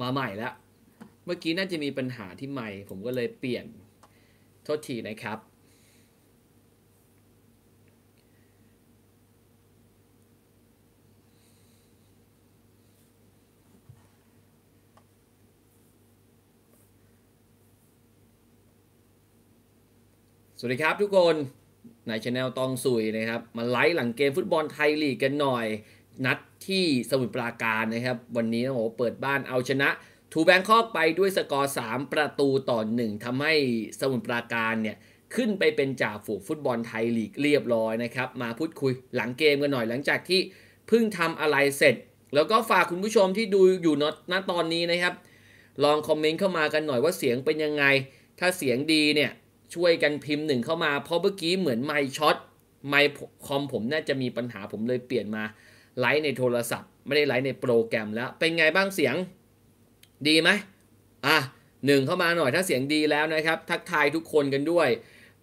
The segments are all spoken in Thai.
มาใหม่แล้ว เมื่อกี้น่าจะมีปัญหาที่ไม่ ผมก็เลยเปลี่ยน โทษทีนะครับ สวัสดีครับทุกคน ในช anel ตองสุยนะครับ มาไลฟ์หลังเกมฟุตบอลไทยลีกกันหน่อยนัด ที่สมุทรปราการนะครับ วันนี้โอ้โหเปิดบ้านเอาชนะทูแบงคอกไปด้วยสกอร์3ประตูต่อ1ทำให้สมุทรปราการเนี่ยขึ้นไปเป็นจ่าฝูงฟุตบอลไทยลีกเรียบร้อยนะครับ มาพูดคุยหลังเกมกันหน่อยหลังจากที่เพิ่งทำอะไรเสร็จ แล้วก็ฝากคุณผู้ชมที่ดูอยู่ณตอนนี้นะครับ ลองคอมเมนต์เข้ามากันหน่อยว่าเสียงเป็นยังไงถ้าเสียงดีเนี่ยช่วยกันพิมพ์หนึ่งเข้ามา เพราะเมื่อกี้เหมือนไมช็อตไมคอมผมน่าจะมีปัญหาผมเลยเปลี่ยนมาไลฟ์ในโทรศัพท์ไม่ได้ไลฟ์ในโปรแกรมแล้วเป็นไงบ้างเสียง ดีไหมอ่ะหนึ่งเข้ามาหน่อย ถ้าเสียงดีแล้วนะครับ ทักทายทุกคนกันด้วย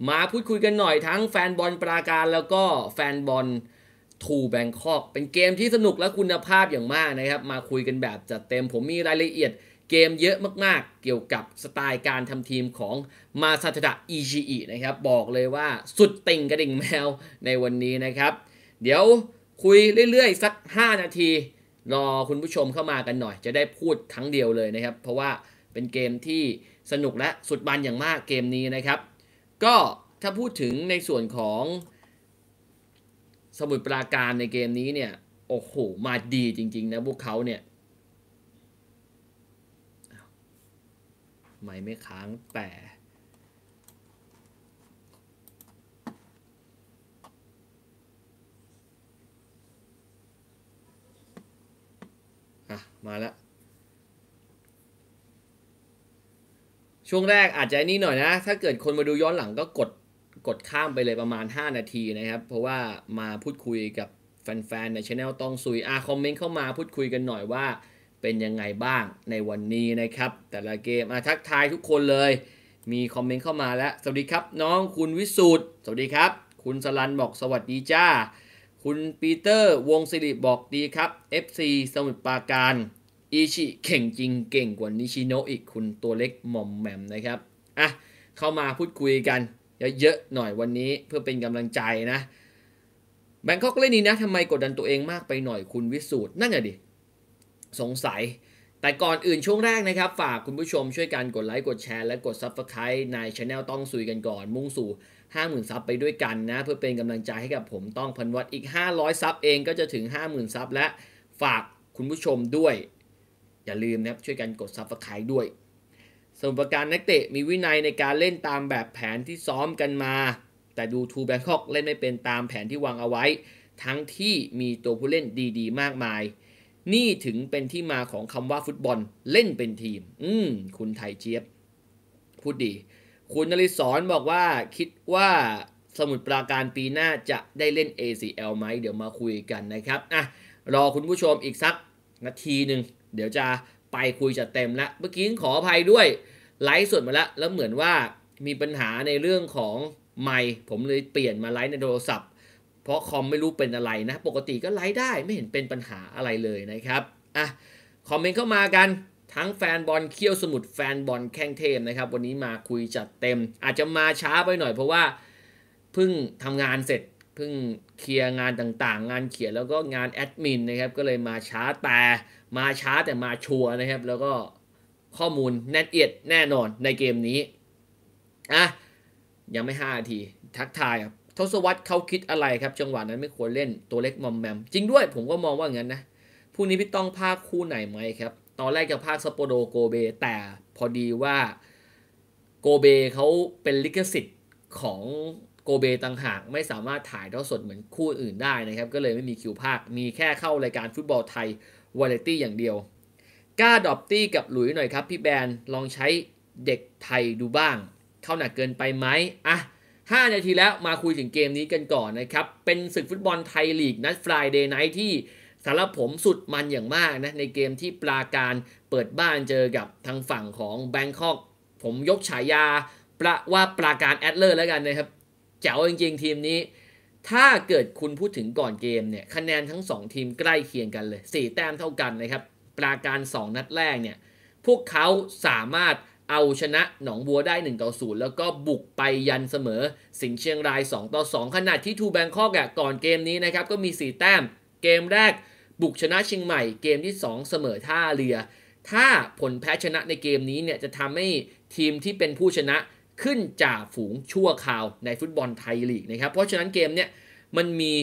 มาพูดคุยกันหน่อยทั้งแฟนบอลปราการ แล้วก็แฟนบอลทูแบงคอกเป็นเกมที่สนุกและคุณภาพอย่างมากนะครับ มาคุยกันแบบจัดเต็มผมมีรายละเอียด เกมเยอะมากๆเกี่ยวกับสไตล์การทำทีมของมาซาตะอีจีนะครับบอกเลยว่าสุดติ่งกระดิ่งแมวในวันนี้นะครับ เดี๋ยวคุยเรื่อยๆสัก 5 นาที รอคุณผู้ชมเข้ามากันหน่อย จะได้พูดทั้งเดียวเลยนะครับ เพราะว่าเป็นเกมที่สนุกและสุดบันอย่างมากเกมนี้นะครับ ก็ถ้าพูดถึงในส่วนของสมุดปราการในเกมนี้เนี่ย โอ้โห มาดีจริงๆ นะพวกเขาเนี่ยไม่ไม่ค้างแต่มาละช่วงแรกอาจจะนี่หน่อยนะ ถ้าเกิดคนมาดูย้อนหลังก็กดกดข้ามไปเลยประมาณ 5 นาทีนะครับ เพราะว่ามาพูดคุยกับแฟนๆในช anel ต้องซุยอาคอมเมนต์เข้ามา พูดคุยกันหน่อยว่าเป็นยังไงบ้างในวันนี้นะครับ แต่ละเกมมาทักทายทุกคนเลยมีคอมเมนต์เข้ามาแล้ว สวัสดีครับน้องคุณวิสูตรสวัสดีครับ คุณสลันบอกสวัสดีจ้าคุณปีเตอร์วงศิริบอกดีครับ FC สมุทรปราการอิชิ เก่งจริงเก่งกว่านิชิโนอีกคุณตัวเล็กหม่อมแหม่มนะครับ อ่ะ เข้ามาพูดคุยกัน เยอะๆหน่อยวันนี้เพื่อเป็นกำลังใจนะ แบงคอกเล่นนี้นะทำไมกดดันตัวเองมากไปหน่อยคุณวิสูตรนั่นไ่ดิ สงสัยแต่ก่อนอื่นช่วงแรกนะครับ ฝากคุณผู้ชมช่วยกันกดไลค์กดแชร์และกด Subscribe ในช anel ต้องสุยกันก่อน มุ่งสู่ 50,000 ซับไปด้วยกันนะ เพื่อเป็นกำลังใจให้กับผมต้องพันวัดอีก 500 ซับเองก็จะถึง 50,000 ซับและฝากคุณผู้ชมด้วย อย่าลืมนะครับ ช่วยกันกด Subscribe ด้วย สมุประการนักเตะมีวินัยในการเล่นตามแบบแผนที่ซ้อมกันมาแต่ดูทูแบงคอกเล่นไม่เป็นตามแผนที่วางเอาไว้ ทั้งที่มีตัวผู้เล่นดี ๆ มากมายนี่ถึงเป็นที่มาของคำว่าฟุตบอลเล่นเป็นทีม อืมคุณไทยเจี๊ยบ พูดดี คุณนริศรบอกว่าคิดว่าสมุดปราการปีหน้าจะได้เล่น ACL ไหม เดี๋ยวมาคุยกันนะครับ อ่ะ รอคุณผู้ชมอีกสักนาทีหนึ่งเดี๋ยวจะไปคุยจะเต็มละเมื่อกี้ขออภัยด้วย ไลฟ์สดมาแล้ว แล้วเหมือนว่ามีปัญหาในเรื่องของไมค์ผมเลยเปลี่ยนมาไลฟ์ในโทรศัพท์เพราะคอมไม่รู้เป็นอะไรนะปกติก็ไลฟ์ได้ไม่เห็นเป็นปัญหาอะไรเลยนะครับอ่ะคอมเมนต์เข้ามากันทั้งแฟนบอลเคี่ยวสมุดแฟนบอลแข้งเทมนะครับวันนี้มาคุยจัดเต็มอาจจะมาช้าไปหน่อย เพราะว่าเพิ่งทำงานเสร็จเพิ่งเคลียร์งานต่างๆ งานเขียนแล้วก็งานแอดมินนะครับก็เลยมาช้าแต่มาช้าแต่มาชัวร์นะครับ แล้วก็ข้อมูลแน่นเอียดแน่นอนในเกมนี้อ่ะยังไม่5นาทีทักทายครับทศวรรษเขาคิดอะไรครับจังหวะนั้นไม่ควรเล่นตัวเล็กมอมแมมจริงด้วยผมก็มองว่างั้นนะผู้นี้พี่ต้องภาคคู่ไหนไหมครับตอนแรกจะภาคซัปโปโรโกเบแต่พอดีว่าโกเบเขาเป็นลิขสิทธิ์ของโกเบต่างหากไม่สามารถถ่ายทอดสดเหมือนคู่อื่นได้นะครับก็เลยไม่มีคิวภาคมีแค่เข้ารายการฟุตบอลไทยวาไรตี้อย่างเดียวกล้าดอบตี้กับหลุยหน่อยครับพี่แบนลองใช้เด็กไทยดูบ้าง เข้าหนักเกินไปไหมอ่ะ5 นาทีแล้วมาคุยถึงเกมนี้กันก่อนนะครับ เป็นศึกฟุตบอลไทยลีกนัดฟลายเดย์ไนท์ที่สำหรับผมสุดมันอย่างมากนะ ในเกมที่ปราการเปิดบ้านเจอกับทางฝั่งของแบงคอกผมยกฉายาประว่าปราการแอดเลอร์แล้วกันนะครับแจ๋วจริงๆทีมนี้ ถ้าเกิดคุณพูดถึงก่อนเกมเนี่ย คะแนนทั้ง 2 ทีมใกล้เคียงกันเลย 4 แต้มเท่ากันนะครับปราการ 2 นัดแรกเนี่ยพวกเขาสามารถเอาชนะ หนองบัวได้1ต่อ0แล้วก็บุกไปยันเสมอ สิงห์เชียงราย2ต่อ2ขนาดที่ทูแบงคอกก่อนเกมนี้นะครับ ก็มี 4 แต้มเกมแรก บุกชนะเชียงใหม่เกมที่ 2 เสมอท่าเรือถ้าผลแพ้ชนะในเกมนี้เนี่ย จะทำให้ทีมที่เป็นผู้ชนะขึ้นจากฝูงชั่วคราวในฟุตบอลไทยลีกนะครับ เพราะฉะนั้นเกมเนี่ยมันมี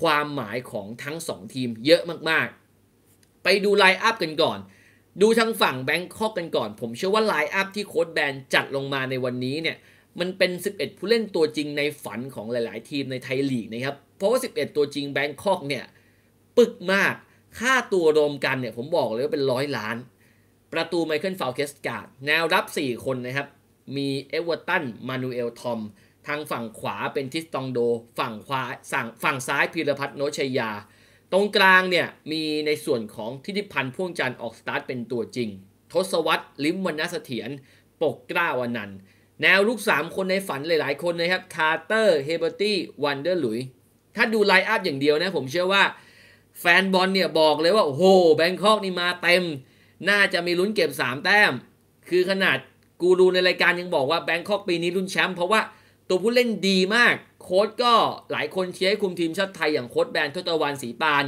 ความหมายของทั้ง 2 ทีมเยอะมากๆ ไปดูไลน์อัพกันก่อนดูทางฝั่งแบงคอกกันก่อน ผมเชื่อว่าไลน์อัพที่โค้ดแบนจัดลงมาในวันนี้เนี่ยมันเป็น 11 ผู้เล่นตัวจริงในฝันของหลายๆทีมในไทยลีกนะครับเพราะว่า 11 ตัวจริงแบงคอกเนี่ยปึกมากค่าตัวรวมกันเนี่ยผมบอกเลยว่าเป็นร้อยล้าน ประตูไมเคิลฟาวเคสการ์ดแนวรับ 4 คนนะครับ มีเอเวอร์ตันมานูเอลทอมทางฝั่งขวาเป็นทิสตองโดฝั่งขวาสั่งฝั่งซ้ายพีรพัฒน์โนชัยยาตรงกลางเนี่ยมีในส่วนของทิฐิพันธ์พ่วงจันทร์ออกสตาร์ทเป็นตัวจริง ทศวรรษลิมวันนเสถียรปกกล้าวันนันแนวลูก3คนในฝันหลายๆคนนะครับ คาร์เตอร์เฮเบอร์ตี้วันเดอร์หลุย ถ้าดูไลน์อัพอย่างเดียวนะผมเชื่อว่า แฟนบอลเนี่ยบอกเลยว่าโอ้โหแบงคอกนี่มาเต็ม น่าจะมีลุ้นเก็บ3แต้มคือขนาดกูรูในรายการยังบอกว่าแบงคอกปีนี้ลุ้นแชมป์เพราะว่าตัวผู้เล่นดีมากโค้ดก็หลายคนเชียร์ให้คุมทีมชาติไทยอย่างโค้ดแบนทศตวันสีปาน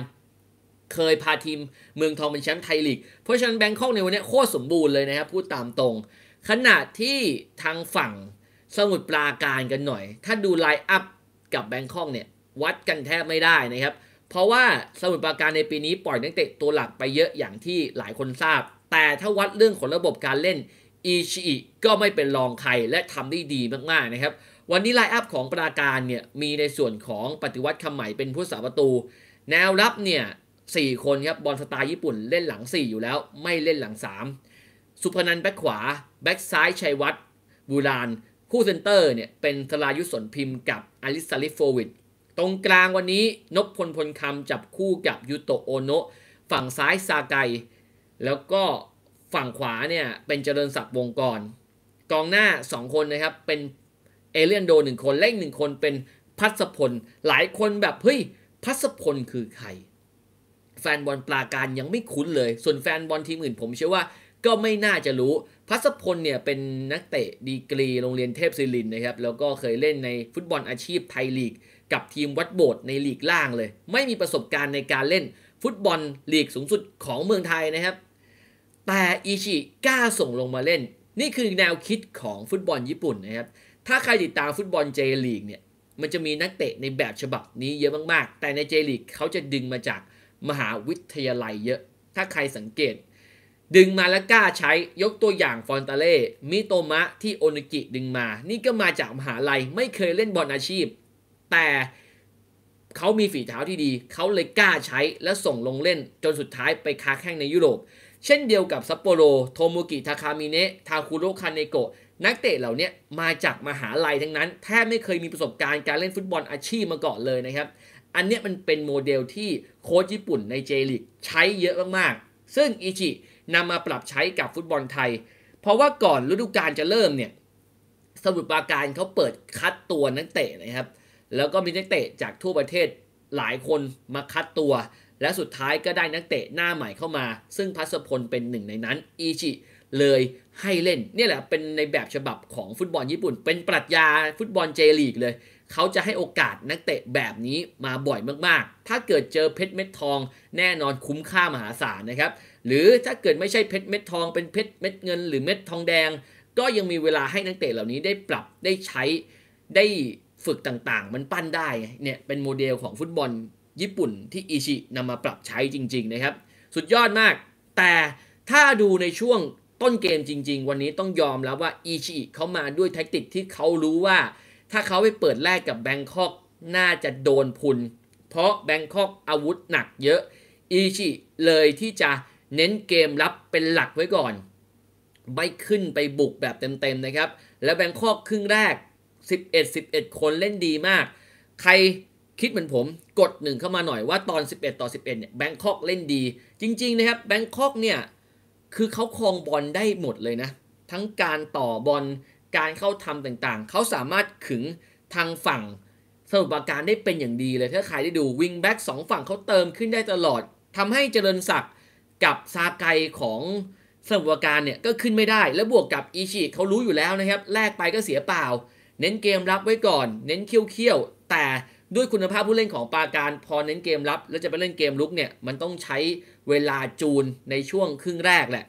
เคยพาทีมเมืองทองเป็นแชมป์ไทยลีกเพราะฉะนั้นแบงคอกในวันนี้โคตรสมบูรณ์เลยนะครับพูดตามตรงขณะที่ทางฝั่งสมุทรปราการกันหน่อย ถ้าดูไลน์อัพกับแบงคอกเนี่ย วัดกันแทบไม่ได้นะครับ เพราะว่าสมุทรปราการในปีนี้ปล่อยนักเตะตัวหลักไปเยอะอย่างที่หลายคนทราบ แต่ถ้าวัดเรื่องของระบบการเล่นอิชิอิก็ไม่เป็นรองใครและทำได้ดีมากๆนะครับวันนี้ไลน์อัพของปราการเนี่ยมีในส่วนของปฏิวัติคำใหม่เป็นผู้สาประตู แนวรับเนี่ยสี่คนครับบอลสไตล์ญี่ปุ่นเล่นหลัง 4 อยู่แล้วไม่เล่นหลัง 3 สุพนันแบ็คขวา แบ็คซ้ายชัยวัฒน์บูราน คู่เซนเตอร์เนี่ยเป็นสลายุสนพิมพ์กับอลิสซาลิฟโฟวิดตรงกลางวันนี้นบพลพลคำจับคู่กับยูโตโอโนะฝั่งซ้ายซาไกแล้วก็ฝั่งขวาเนี่ยเป็นเจริญศักดิ์วงกรกองหน้า2คนนะครับเป็นเอเลียนโดหนึ่งคน เล่งหนึ่งคน เป็นพัสพล หลายคนแบบ เฮ้ย พัสพลคือใคร แฟนบอลปลาการยังไม่คุ้นเลย ส่วนแฟนบอลทีมอื่นผมเชื่อว่า ก็ไม่น่าจะรู้ พัสพลเนี่ยเป็นนักเตะ ดีกรีโรงเรียนเทพศิรินนะครับ แล้วก็เคยเล่นในฟุตบอลอาชีพไทยลีก กับทีมวัดโบสในลีกล่างเลย ไม่มีประสบการณ์ในการเล่นฟุตบอลลีกสูงสุดของเมืองไทยนะครับ แต่อิชิกล้าส่งลงมาเล่น นี่คือแนวคิดของฟุตบอลญี่ปุ่นนะครับถ้าใครติดตามฟุตบอลเจลีกเนี่ย มันจะมีนักเตะในแบบฉบับนี้เยอะมากๆ แต่ในเจลีกเขาจะดึงมาจากมหาวิทยาลัยเยอะ ถ้าใครสังเกต ดึงมาแล้วกล้าใช้ ยกตัวอย่างฟอนตาเล่ มิโตมะที่โอนุกิดึงมา นี่ก็มาจากมหาลัย ไม่เคยเล่นบอลอาชีพ แต่เขามีฝีเท้าที่ดี เขาเลยกล้าใช้และส่งลงเล่นจนสุดท้ายไปค้าแข้งในยุโรป เช่นเดียวกับซัปโปโร โทโมกิ ทาคามิเนะ ทาคุโรคาเนโกะนักเตะเหล่านี้มาจากมหาลัยทั้งนั้น แทบไม่เคยมีประสบการณ์การเล่นฟุตบอลอาชีพมาก่อนเลยนะครับ อันนี้มันเป็นโมเดลที่โค้ชญี่ปุ่นในเจลิกใช้เยอะมากๆ ซึ่งอิจินำมาปรับใช้กับฟุตบอลไทย เพราะว่าก่อนฤดูกาลจะเริ่มเนี่ยสมุดปราการเขาเปิดคัดตัวนักเตะนะครับ แล้วก็มีนักเตะจากทั่วประเทศหลายคนมาคัดตัว และสุดท้ายก็ได้นักเตะหน้าใหม่เข้ามา ซึ่งพัสพลเป็นหนึ่งในนั้นอิจิเลยให้เล่นนี่แหละเป็นในแบบฉบับของฟุตบอลญี่ปุ่น เป็นปรัชญาฟุตบอลเจลีกเลยเขาจะให้โอกาสนักเตะแบบนี้มาบ่อยมากๆ ถ้าเกิดเจอเพชรเม็ดทองแน่นอนคุ้มค่ามหาศาลนะครับหรือถ้าเกิดไม่ใช่เพชรเม็ดทอง เป็นเพชรเม็ดเงิน หรือเม็ดทองแดง ก็ยังมีเวลาให้นักเตะเหล่านี้ได้ปรับได้ใช้ได้ฝึกต่างๆ มันปั้นได้เนี่ยเป็นโมเดลของฟุตบอลญี่ปุ่นที่อิชินำมาปรับใช้จริง ๆนะครับ สุดยอดมาก แต่ถ้าดูในช่วงต้นเกมจริงๆ วันนี้ต้องยอมแล้วว่าอีชิเขามาด้วยแท็กติกที่เขารู้ว่า ถ้าเขาไปเปิดแรกกับแบงคอกน่าจะโดนพุนเพราะแบงคอกอาวุธหนักเยอะอีชิเลยที่จะเน้นเกมรับเป็นหลักไว้ก่อนไม่ขึ้นไปบุกแบบเต็มๆนะครับแล้วแบงคอกครึ่งแรก 11 11 คนเล่นดีมาก ใครคิดเหมือนผมกดหนึ่งเข้ามาหน่อย ว่าตอน11ต่อ11เนี่ยแบงคอกเล่นดี จริงๆนะครับแบงคอกเนี่ยคือเขาครองบอลได้หมดเลยนะ ทั้งการต่อบอลการเข้าทำต่างๆ เขาสามารถขึงทางฝั่งสมุทรปราการได้เป็นอย่างดีเลยถ้าใครได้ดูวิงแบ็กสองฝั่งเขาเติมขึ้นได้ตลอด ทำให้เจริญศักดิ์กับซาไกของสมุทรปราการเนี่ย ก็ขึ้นไม่ได้ แล้วบวกกับอีชิเขารู้อยู่แล้วนะครับแลกไปก็เสียเปล่า เน้นเกมรับไว้ก่อน เน้นเคี่ยวๆแต่ด้วยคุณภาพผู้เล่นของปาการ พอเน้นเกมรับ แล้วจะไปเล่นเกมลุกเนี่ย มันต้องใช้เวลาจูนในช่วงครึ่งแรกแหละ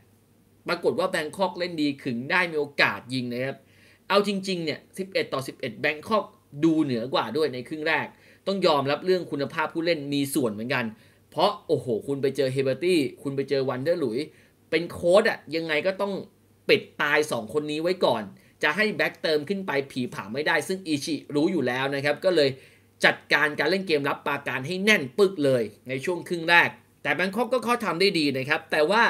ปรากฏว่าแบงคอกเล่นดีขึงได้มีโอกาสยิงนะครับ เอาจริงๆเนี่ย11 ต่อ 11 แบงคอกดูเหนือกว่าด้วยในครึ่งแรก ต้องยอมรับเรื่องคุณภาพผู้เล่นมีส่วนเหมือนกัน เพราะโอ้โห คุณไปเจอเฮเบอร์ตี้ คุณไปเจอวันเดอร์หลุย เป็นโค้ดอะยังไงก็ต้องปิดตาย2คนนี้ไว้ก่อน จะให้แบ็กเติมขึ้นไปผีผ่าไม่ได้ ซึ่งอิชิรู้อยู่แล้วนะครับ ก็เลยจัดการการเล่นเกมรับปาการให้แน่นปึกเลยในช่วงครึ่งแรก แต่แบงคอกก็เขาทำได้ดีนะครับ แต่ว่า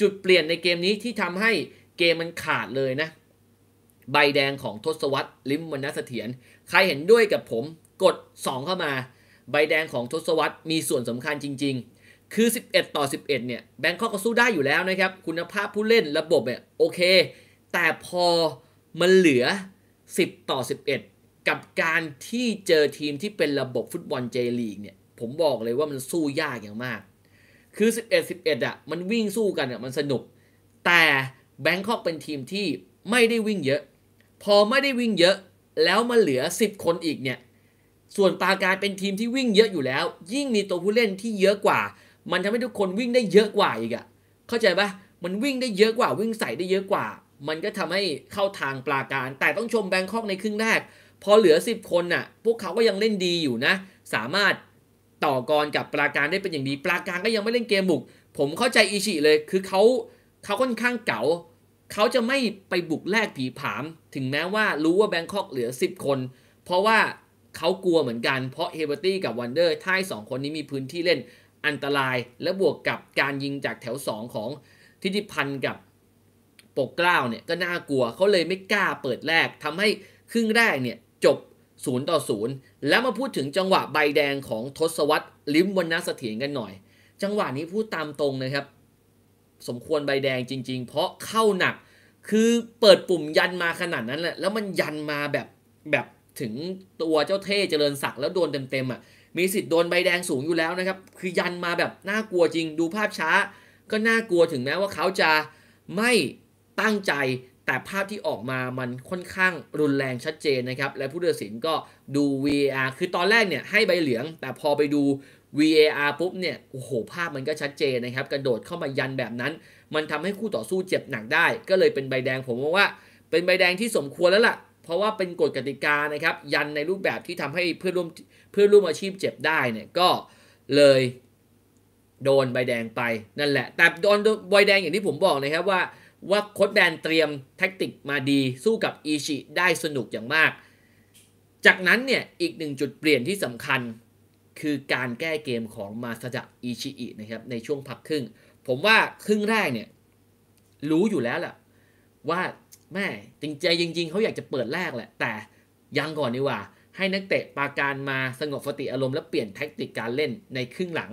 จุดเปลี่ยนในเกมนี้ที่ทำให้เกมมันขาดเลยนะ ใบแดงของทศวรรษลิมมนสเถียรใครเห็นด้วยกับผมกด 2 เข้ามา ใบแดงของทศวรรษมีส่วนสำคัญจริงๆ คือ 11 ต่อ 11 เนี่ยแบงคอกก็สู้ได้อยู่แล้วนะครับคุณภาพผู้เล่นระบบเนี่ยโอเค แต่พอมันเหลือ 10 ต่อ 11กับการที่เจอทีมที่เป็นระบบฟุตบอลเจลีกเนี่ย ผมบอกเลยว่ามันสู้ยากอย่างมาก คือ 11 11อ่ะ มันวิ่งสู้กันอ่ะมันสนุก แต่แบงคอกเป็นทีมที่ไม่ได้วิ่งเยอะ พอไม่ได้วิ่งเยอะแล้วมาเหลือ 10 คนอีกเนี่ย ส่วนปาการเป็นทีมที่วิ่งเยอะอยู่แล้ว ยิ่งมีตัวผู้เล่นที่เยอะกว่า มันทำให้ทุกคนวิ่งได้เยอะกว่าอีกอะ่ะ เข้าใจปะมันวิ่งได้เยอะกว่า วิ่งใส่ได้เยอะกว่า มันก็ทำให้เข้าทางปลาการ แต่ต้องชมแบงคอกในครึ่งแรกพอเหลือ 10 คนน่ะพวกเขาก็ยังเล่นดีอยู่นะ สามารถต่อกรกับปราการได้เป็นอย่างดีปราการก็ยังไม่เล่นเกมบุก ผมเข้าใจอิชิเลยคือเขาเขาค่อนข้างเก่า เขาจะไม่ไปบุกแลกผีผาม ถึงแม้ว่ารู้ว่าแบงคอกเหลือ 10 คน เพราะว่าเขากลัวเหมือนกัน เพราะเฮเบอร์ตี้กับวันเดอร์ท้ายสองคนนี้มีพื้นที่เล่นอันตรายและบวกกับการยิงจากแถว2ของทิติพันธ์กับปกกล้าวเนี่ยก็น่ากลัวเขาเลยไม่กล้าเปิดแรกทำให้ครึ่งแรกเนี่ยจบ0ต่อ0แล้วมาพูดถึงจังหวะใบแดงของทศวรรษลิมวรรณเสถียรกันหน่อย จังหวะนี้พูดตามตรงนะครับ สมควรใบแดงจริงๆ เพราะเข้าหนักคือเปิดปุ่มยันมาขนาดนั้นแหละ แล้วมันยันมาแบบ แบบถึงตัวเจ้าเท่เจริญศักดิ์แล้วโดนเต็มๆอ่ะมีสิทธิ์โดนใบแดงสูงอยู่แล้วนะครับ คือยันมาแบบน่ากลัวจริง ดูภาพช้า ก็น่ากลัวถึงแม้ว่าเขาจะไม่ตั้งใจแต่ภาพที่ออกมามันค่อนข้างรุนแรงชัดเจนนะครับ และผู้ตัดสินก็ดู VAR คือตอนแรกเนี่ยให้ใบเหลือง แต่พอไปดู VAR ปุ๊บเนี่ย โอ้โห ภาพมันก็ชัดเจนนะครับกระโดดเข้ามายันแบบนั้น มันทำให้คู่ต่อสู้เจ็บหนักได้ ก็เลยเป็นใบแดงผมว่า เป็นใบแดงที่สมควรแล้วล่ะ เพราะว่าเป็นกฎกติกานะครับยันในรูปแบบที่ทำให้เพื่อนร่วมเพื่อนร่วมอาชีพเจ็บได้เนี่ยก็เลยโดนใบแดงไปนั่นแหละ แต่โดนใบแดงอย่างที่ผมบอกนะครับว่าว่าโค้ดแบนเตรียมแท็กติกมาดีสู้กับอีชิได้สนุกอย่างมาก จากนั้นเนี่ยอีกหนึ่งจุดเปลี่ยนที่สำคัญคือการแก้เกมของมาซาจะอิชิอินะครับในช่วงพักครึ่ง ผมว่าครึ่งแรกเนี่ย รู้อยู่แล้วแหละว่าแม่จริงใจจริงๆ เขาอยากจะเปิดแรกแหละ แต่ยังก่อนดีกว่า ให้นักเตะปาการมาสงบสติอารมณ์และเปลี่ยนแท็กติกการเล่นในครึ่งหลัง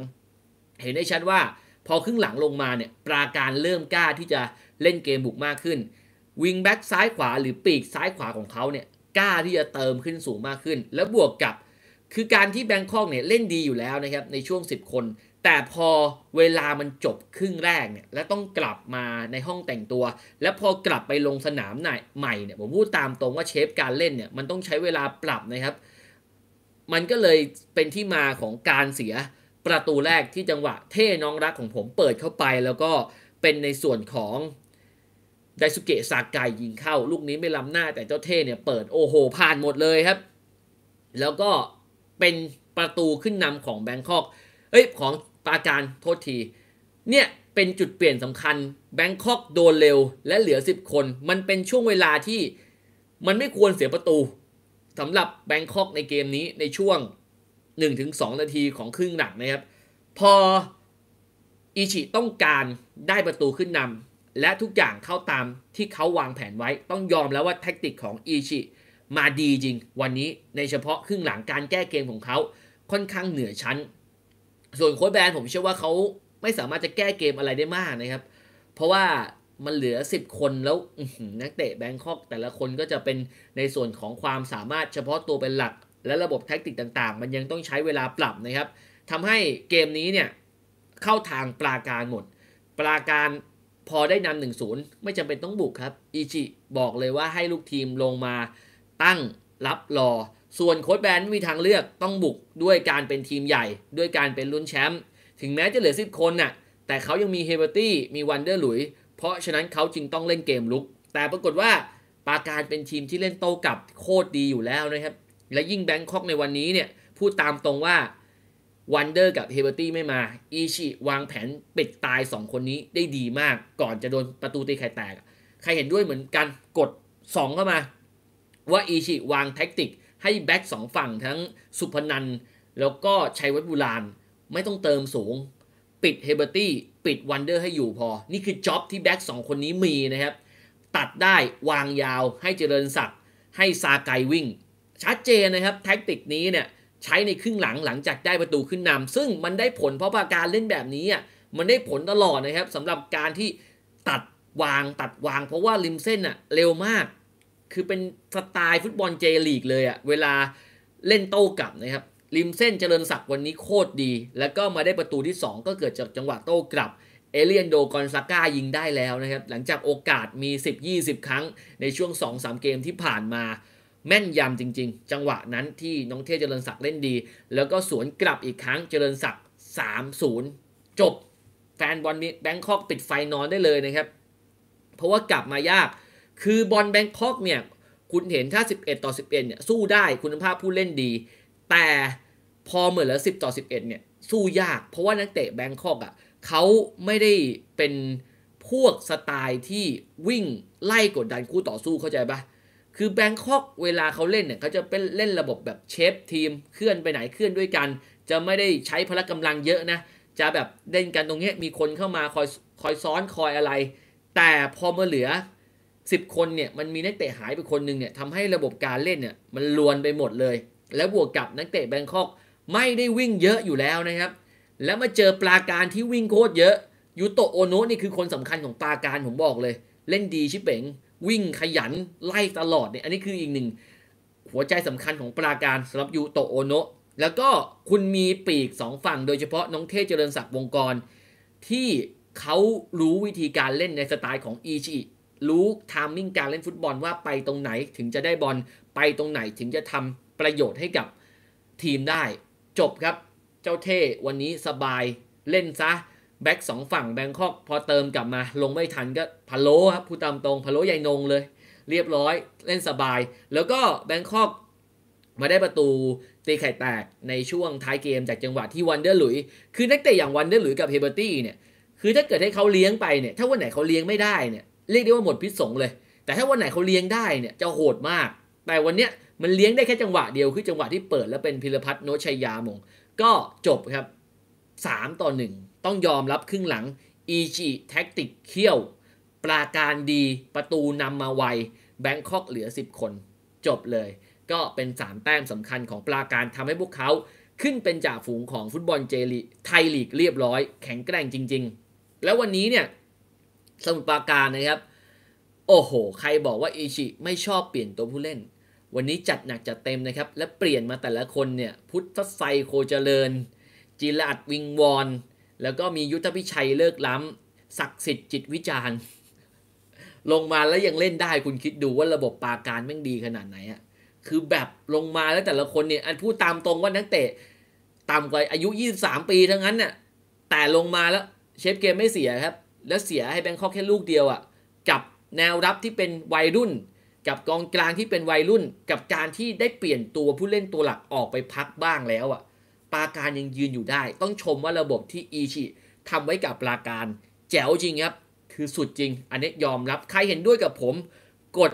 เห็นได้ชัดว่า พอครึ่งหลังลงมาเนี่ยปาการเริ่มกล้าที่จะเล่นเกมบุกมากขึ้นวิงแบ็กซ้ายขวาหรือปีกซ้ายขวาของเขาเนี่ยกล้าที่จะเติมขึ้นสูงมากขึ้น แล้วบวกกับคือการที่แบงคอกเนี่ยเล่นดีอยู่แล้วนะครับในช่วง 10 คน แต่พอเวลามันจบครึ่งแรกเนี่ยและต้องกลับมาในห้องแต่งตัว และพอกลับไปลงสนามใหม่เนี่ยผมพูดตามตรงว่าเชฟการเล่นเนี่ยมันต้องใช้เวลาปรับนะครับ มันก็เลยเป็นที่มาของการเสียประตูแรกที่จังหวะ เท่น้องรักของผมเปิดเข้าไปแล้วก็เป็นในส่วนของไดสุเกะสากายยิงเข้า ลูกนี้ไม่ล้ำหน้าแต่เจ้าเท่เนี่ยเปิด โอ้โห ผ่านหมดเลยครับ แล้วก็เป็นประตูขึ้นนำของแบงคอกเอ้ยของปาการโทษทีเนี่ย เป็นจุดเปลี่ยนสำคัญ แบงคอก โดนเร็วและเหลือ 10 คน มันเป็นช่วงเวลาที่มันไม่ควรเสียประตูสำหรับแบงคอกในเกมนี้ในช่วง 1-2 นาทีของครึ่งหลังนะครับ พออิชิต้องการได้ประตูขึ้นนำและทุกอย่างเข้าตามที่เขาวางแผนไว้ต้องยอมแล้วว่าแท็กติกของอีชิมาดีจริงวันนี้ในเฉพาะครึ่งหลังการแก้เกมของเขา ค่อนข้างเหนือชั้น ส่วนโค้ชแบนผมเชื่อว่าเขาไม่สามารถจะแก้เกมอะไรได้มากนะครับ เพราะว่ามันเหลือ 10 คนแล้ว นักเตะแบงคอก แต่ละคนก็จะเป็นในส่วนของความสามารถเฉพาะตัวเป็นหลัก และระบบแท็กติกต่างๆ มันยังต้องใช้เวลาปรับนะครับทำให้เกมนี้เนี่ยเข้าทางปราการหมด ปราการพอได้นำหนึ่งศูนย์ไม่จำเป็นต้องบุกครับอิจิบอกเลยว่าให้ลูกทีมลงมาตั้งรับรอ ส่วนโค้ดแบนมีทางเลือกต้องบุกด้วยการเป็นทีมใหญ่ ด้วยการเป็นลุ้นแชมป์ถึงแม้จะเหลือสิบคนน่ะแต่เขายังมีเฮเบอร์ตี้มีวันเดอร์หลุย เพราะฉะนั้นเขาจึงต้องเล่นเกมลุก แต่ปรากฏว่าปาการเป็นทีมที่เล่นโต้กับโคตรดีอยู่แล้วนะครับและยิ่งแบงคอกในวันนี้เนี่ยพูดตามตรงว่าวันเดอร์กับเฮเบอร์ตี้ไม่มาอีชิ วางแผนปิดตาย 2 คนนี้ได้ดีมากก่อนจะโดนประตูตีไข่แตก ใครเห็นด้วยเหมือนกันกด 2 เข้ามา ว่าอีชิ วางแท็กติก ให้แบ็กสองฝั่งทั้งสุพนัน แล้วก็ชัยวัฒบุรานไม่ต้องเติมสูง ปิดเฮเบอร์ตี้ปิดวันเดอร์ให้อยู่พอ นี่คือจ็อบที่แบ็กสองคนนี้มีนะครับ ตัดได้วางยาวให้เจริญศักดิ์ให้ซาไกวิ่งชัดเจนนะครับแท็กติกนี้เนี่ยใช้ในครึ่งหลังหลังจากได้ประตูขึ้นนำ ซึ่งมันได้ผลเพราะาการเล่นแบบนี้อ่ะมันได้ผลตลอดนะครับ สำหรับการที่ตัดวางตัดวาง เพราะว่าริมเส้นอ่ะเร็วมาก คือเป็นสไตล์ฟุตบอลเจลีกเลยอ่ะเวลาเล่นโต้กลับนะครับ ริมเส้นเจริญศักดิ์วันนี้โคตรดี แล้วก็มาได้ประตูที่ 2 ก็เกิดจากจังหวะโต้กลับ เอเลียนโดกอนซาก้ายิงได้แล้วนะครับหลังจากโอกาสมี10-20ครั้ง ในช่วง2-3เกมที่ผ่านมาแม่นยำจริงๆ จังหวะนั้นที่น้องเทเจริญศักดิ์เล่นดี แล้วก็สวนกลับอีกครั้งเจริญศักดิ์3-0 จบ แฟนบอลมีแบงคอกปิดไฟนอนได้เลยนะครับ เพราะว่ากลับมายาก คือบอลแบงคอกเนี่ยคุณเห็นถ้า11ต่อ11เนี่ยสู้ได้คุณภาพผู้เล่นดี แต่พอเหมือนแล้ว10ต่อ11เนี่ยสู้ยากเพราะว่านักเตะแบงคอกอ่ะเขาไม่ได้เป็นพวกสไตล์ที่วิ่งไล่กดดันคู่ต่อสู้เข้าใจปะคือแบงคอกเวลาเขาเล่นเนี่ยเขาจะเป็นเล่นระบบแบบเชฟทีมเคลื่อนไปไหนเคลื่อนด้วยกัน จะไม่ได้ใช้พละกำลังเยอะนะจะแบบเล่นกันตรงนี้มีคนเข้ามาคอยคอยซ้อนคอยอะไร แต่พอมาเหลือ 10 คนเนี่ยมันมีนักเตะหายไปคนนึงเนี่ยทำให้ระบบการเล่นเนี่ยมันลวนไปหมดเลย แล้วบวกกับนักเตะแบงคอกไม่ได้วิ่งเยอะอยู่แล้วนะครับ แล้วมาเจอปลาการที่วิ่งโคตรเยอะยูโตโอโนุนี่คือคนสำคัญของปลาการผมบอกเลย เล่นดีชิเป๋งวิ่งขยันไล่ตลอดเนี่ยอันนี้คืออีกหนึ่ง หัวใจสำคัญของปราการสำหรับยูโตโอโนะแล้วก็คุณมีปีกสองฝั่งโดยเฉพาะน้องเทเจริญศักดิ์วงกร ที่เขารู้วิธีการเล่นในสไตล์ของอีชิรู้ทามมิ่งการเล่นฟุตบอลว่าไปตรงไหนถึงจะได้บอล ไปตรงไหนถึงจะทำประโยชน์ให้กับทีมได้ จบครับ เจ้าเท่วันนี้สบายเล่นซะแบ็กสองฝั่ง แบงคอกพอเติมกลับมา ลงไม่ทันก็พะโลครับผู้ตามตรงพะโลใหญ่นงเลย เรียบร้อยเล่นสบาย แล้วก็แบงคอกมาได้ประตูตีไข่แตก ในช่วงท้ายเกม จากจังหวะที่วันเดอร์หลุยคือนักเตะอย่างวันเดอร์หลุยกับเฮเบอร์ตี้เนี่ยคือถ้าเกิดให้เขาเลี้ยงไปเนี่ยถ้าวันไหนเขาเลี้ยงไม่ได้เนี่ยเรียกได้ว่าหมดพิษสงเลย แต่ถ้าวันไหนเขาเลี้ยงได้เนี่ยจะโหดมาก แต่วันเนี้ยมันเลี้ยงได้แค่จังหวะเดียวคือจังหวะที่เปิดแล้วเป็นพิรพัฒน์โนชัยยามง ก็จบครับ3ต่อ1ต้องยอมรับครึ่งหลัง อีจิแท็กติกเขี้ยว ปราการดีประตูนำมาไวแบงคอกเหลือ 10 คน จบเลย ก็เป็น 3แต้มสำคัญของปราการทำให้พวกเขา ขึ้นเป็นจ่าฝูงของฟุตบอลเจลีไทยลีกเรียบร้อย แข็งแกร่งจริง ๆ แล้ววันนี้เนี่ย สมุทรปราการนะครับ โอ้โห ใครบอกว่าอิชิไม่ชอบเปลี่ยนตัวผู้เล่น วันนี้จัดหนักจัดเต็มนะครับและเปลี่ยนมาแต่ละคนเนี่ยพุทธไซโคเจริญ จิรัตวิงวอนแล้วก็มียุทธพิชัยเลิกล้ำ ศักดิ์สิทธิ์จิตวิจารณ์ลงมาแล้วยังเล่นได้คุณคิดดูว่าระบบปาการแม่งดีขนาดไหนอะคือแบบลงมาแล้วแต่ละคนเนี่ย อันพูดตามตรงว่านักเตะต่ำกว่าอายุ 23 ปีทั้งนั้นเนี่ยแต่ลงมาแล้วเชฟเกมไม่เสียครับ แล้วเสียให้แบงคอกแค่ลูกเดียวอะ่ะกับแนวรับที่เป็นวัยรุ่น กับกองกลางที่เป็นวัยรุ่น กับการที่ได้เปลี่ยนตัวผู้เล่นตัวหลักออกไปพักบ้างแล้วอะ่ะปาการยังยืนอยู่ได้ ต้องชมว่าระบบที่อีชิทำไว้กับปาการแจ๋วจริงครับ คือสุดจริง อันนี้ยอมรับใครเห็นด้วยกับผมกด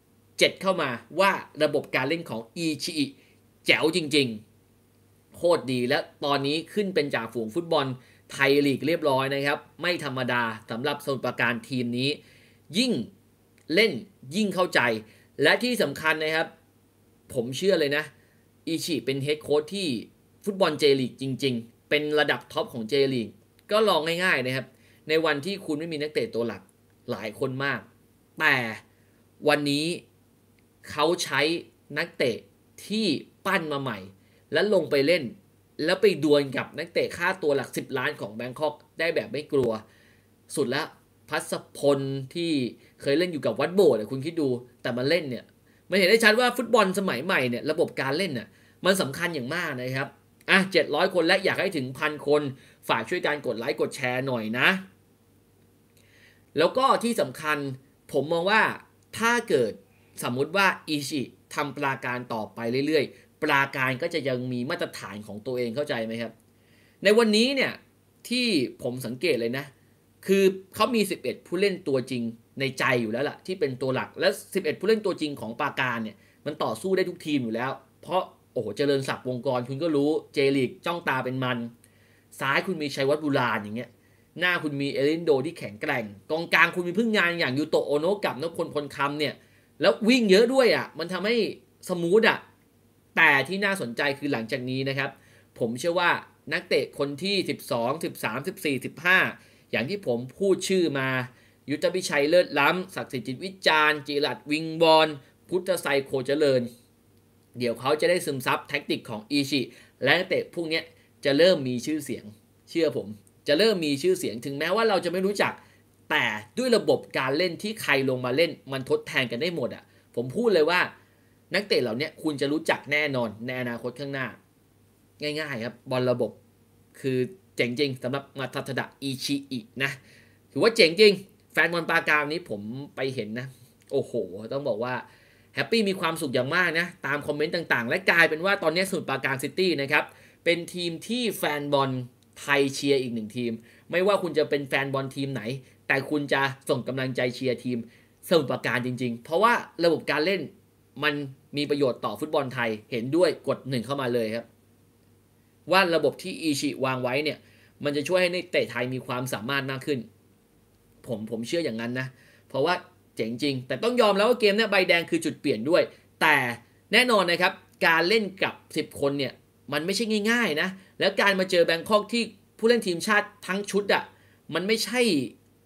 7 เข้ามาว่าระบบการเล่นของอีชิแจ๋วจริงๆ โคตรดีและตอนนี้ขึ้นเป็นจ่าฝูงฟุตบอลไทยลีกเรียบร้อยนะครับ ไม่ธรรมดาสำหรับสมุทรปราการทีมนี้ ยิ่งเล่นยิ่งเข้าใจ และที่สำคัญนะครับ ผมเชื่อเลยนะอีชิเป็นเฮดโค้ชที่ฟุตบอลเจลีกจริง ๆ เป็นระดับท็อปของเจลีกก็ลองง่าย ๆนะครับ ในวันที่คุณไม่มีนักเตะตัวหลักหลายคนมาก แต่วันนี้เขาใช้นักเตะที่ปั้นมาใหม่ และลงไปเล่น แล้วไปดวลกับนักเตะค่าตัวหลัก 10 ล้านของแบงคอกได้แบบไม่กลัว สุดละพัสพลที่เคยเล่นอยู่กับวัดโบสถ์คุณคิดดูแต่มาเล่นเนี่ยมันเห็นได้ชัดว่าฟุตบอลสมัยใหม่เนี่ยระบบการเล่นน่ะมันสำคัญอย่างมากนะครับอ่ะ700 คนและอยากให้ถึงพันคน ฝากช่วยการกดไลค์ กดแชร์หน่อยนะ แล้วก็ที่สำคัญผมมองว่าถ้าเกิดสมมุติว่าอิชิทำปราการต่อไปเรื่อยๆ ปราการก็จะยังมีมาตรฐานของตัวเองเข้าใจไหมครับ ในวันนี้เนี่ย ที่ผมสังเกตเลยนะ คือเขามี 11 ผู้เล่นตัวจริงในใจอยู่แล้วล่ะที่เป็นตัวหลักและ 11 ผู้เล่นตัวจริงของปาการเนี่ยมันต่อสู้ได้ทุกทีมอยู่แล้ว เพราะโอ้โหเจริญศักดิ์วงกรคุณก็รู้เจลิกจ้องตาเป็นมัน ซ้ายคุณมีชัยวัฒน์บุราณอย่างเงี้ยหน้าคุณมีเอลินโดที่แข็งแกร่งกองกลางคุณมีพึ่งงานอย่างยูโตโอโนกับนกพลพลคำเนี่ยแล้ววิ่งเยอะด้วยอะ่ะมันทำให้สมูทอะ่ะแต่ที่น่าสนใจคือหลังจากนี้นะครับ ผมเชื่อว่านักเตะคนที่ 12 13 14 15 อย่างที่ผมพูดชื่อมา ยุทธพิชัยเลิศล้ำศักดิ์สิทธิ์จิตวิจารณ์จิรัตวิงบอลพุทธไซโคเจริญเดี๋ยวเขาจะได้ซึมซับแท็กติกของอิชิและนักเตะพวกนี้จะเริ่มมีชื่อเสียง เชื่อผม จะเริ่มมีชื่อเสียงถึงแม้ว่าเราจะไม่รู้จัก แต่ด้วยระบบการเล่นที่ใครลงมาเล่น มันทดแทนกันได้หมดอะ่ะผมพูดเลยว่า นักเตะเหล่านี้คุณจะรู้จักแน่นอนในอนาคตข้างหน้า ง่ายๆครับบอลระบบคือเจ๋งจริงสำหรับมาทัตดะอิชิอินะถือว่าเจ๋งจริง แฟนบอลปาการนี้ผมไปเห็นนะ โอ้โหต้องบอกว่าแฮปปี้มีความสุขอย่างมากนะ ตามคอมเมนต์ต่างๆ และกลายเป็นว่าตอนนี้สุดปราการซิตี้นะครับ เป็นทีมที่แฟนบอลไทยเชียร์อีกหนึ่งทีม ไม่ว่าคุณจะเป็นแฟนบอลทีมไหน แต่คุณจะส่งกำลังใจเชียร์ทีมสมุทรปราการจริง ๆ เพราะว่าระบบการเล่น มันมีประโยชน์ต่อฟุตบอลไทยเห็นด้วยกดหนึ่งเข้ามาเลยครับ ว่าระบบที่อีชิวางไว้เนี่ย มันจะช่วยให้ในเตะไทยมีความสามารถมากขึ้น ผมผมเชื่ออย่างนั้นนะเพราะว่าเจ๋งจริง แต่ต้องยอมแล้วว่าเกมเนี้ใบแดงคือจุดเปลี่ยนด้วย แต่แน่นอนนะครับการเล่นกับ 10 คนเนี่ยมันไม่ใช่ง่ายๆนะ แล้วการมาเจอแบงคอกที่ผู้เล่นทีมชาติทั้งชุดอะ่ะมันไม่ใช่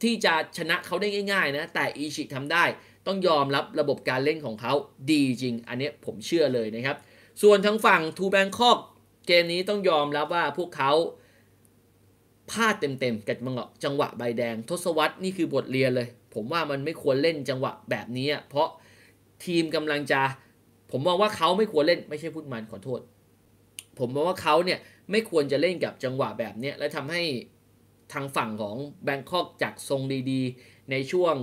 ที่จะชนะเขาได้ง่ายๆนะ แต่อีชิทำได้ ต้องยอมรับระบบการเล่นของเขาดีจริง อันนี้ผมเชื่อเลยนะครับ ส่วนทางฝั่งทูแบงคอกเกมนี้ต้องยอมรับว่าพวกเขาพลาดเต็มๆกับจังหวะใบแดง ทศวรรษนี่คือบทเรียนเลยผมว่ามันไม่ควรเล่นจังหวะแบบนี้เพราะทีมกำลังจะ ผมมองว่าเขาไม่ควรเล่นไม่ใช่พูดมัน ขอโทษ ผมมองว่าเขาเนี่ยไม่ควรจะเล่นกับจังหวะแบบนี้และทำให้ทางฝั่งของแบงคอกจากทรงดีๆ ในช่วง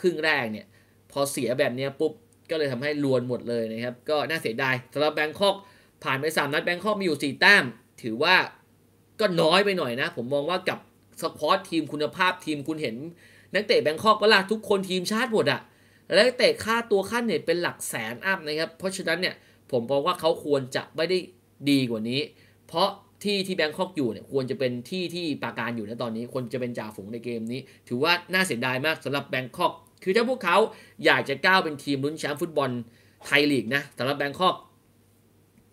ครึ่งแรกเนี่ยพอเสียแบบนี้ปุ๊บก็เลยทำให้ลวนหมดเลยนะครับ ก็น่าเสียดายสำหรับแบงคอกผ่านไป 3 นัดแบงคอกมีอยู่4แต้มถือว่าก็น้อยไปหน่อยนะผมมองว่ากับสอร์ตทีมคุณภาพทีมคุณเห็นนักเตะแบงคอกก็ล่ะทุกคนทีมชาติหมดอะและวเตะค่าตัวขั้นเนี่ยเป็นหลักแสนอัพนะครับ เพราะฉะนั้นเนี่ยผมบอกว่าเขาควรจะไม่ได้ดีกว่านี้ เพราะที่ที่แบงคอกอยู่เนี่ยควรจะเป็นที่ที่ปาการอยู่นะตอนนี้ควรจะเป็นจ่าฝูงในเกมนี้ ถือว่าน่าเสียดายมากสำหรับแบงคอก คือถ้าพวกเขาอยากจะก้าวเป็นทีมลุ้นแชมป์ฟุตบอลไทยลีกนะสำหรับแบงคอก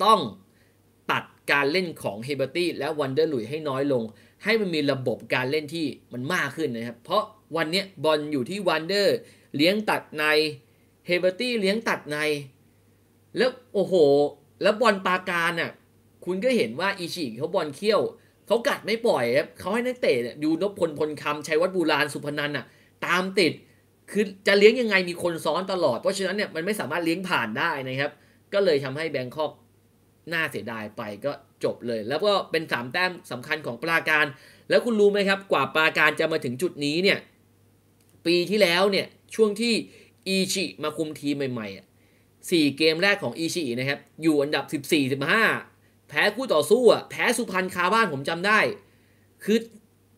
ต้องตัดการเล่นของเฮเบอร์ตี้และวันเดอร์ลุยให้น้อยลง ให้มันมีระบบการเล่นที่มันมากขึ้นนะครับ เพราะวันเนี้ยบอลอยู่ที่วันเดอร์เลี้ยงตัดในเฮเบอร์ตี้เลี้ยงตัดใน แล้วโอ้โห แล้วบอลปาการน่ะคุณก็เห็นว่าอิชิเขาบอลเขี้ยว เขากัดไม่ปล่อยครับเขาให้นักเตะยูนพพลพลคำชัยวัฒน์บูรานสุพนันน่ะตามติดคือจะเลี้ยงยังไงมีคนซ้อนตลอดเพราะฉะนั้นเนี่ยมันไม่สามารถเลี้ยงผ่านได้นะครับก็เลยทำให้แบงคอกน่าเสียดายไปก็จบเลย แล้วก็เป็นสามแต้มสำคัญของปราการแล้วคุณรู้ไหมครับกว่าปราการจะมาถึงจุดนี้เนี่ยปีที่แล้วเนี่ย ช่วงที่อีชิมาคุมทีมใหม่ๆสี่เกมแรกของอีชินะครับ อยู่อันดับ 14 15 แพ้คู่ต่อสู้อ่ะแพ้สุพรรณคาบ้านผมจำได้ คือ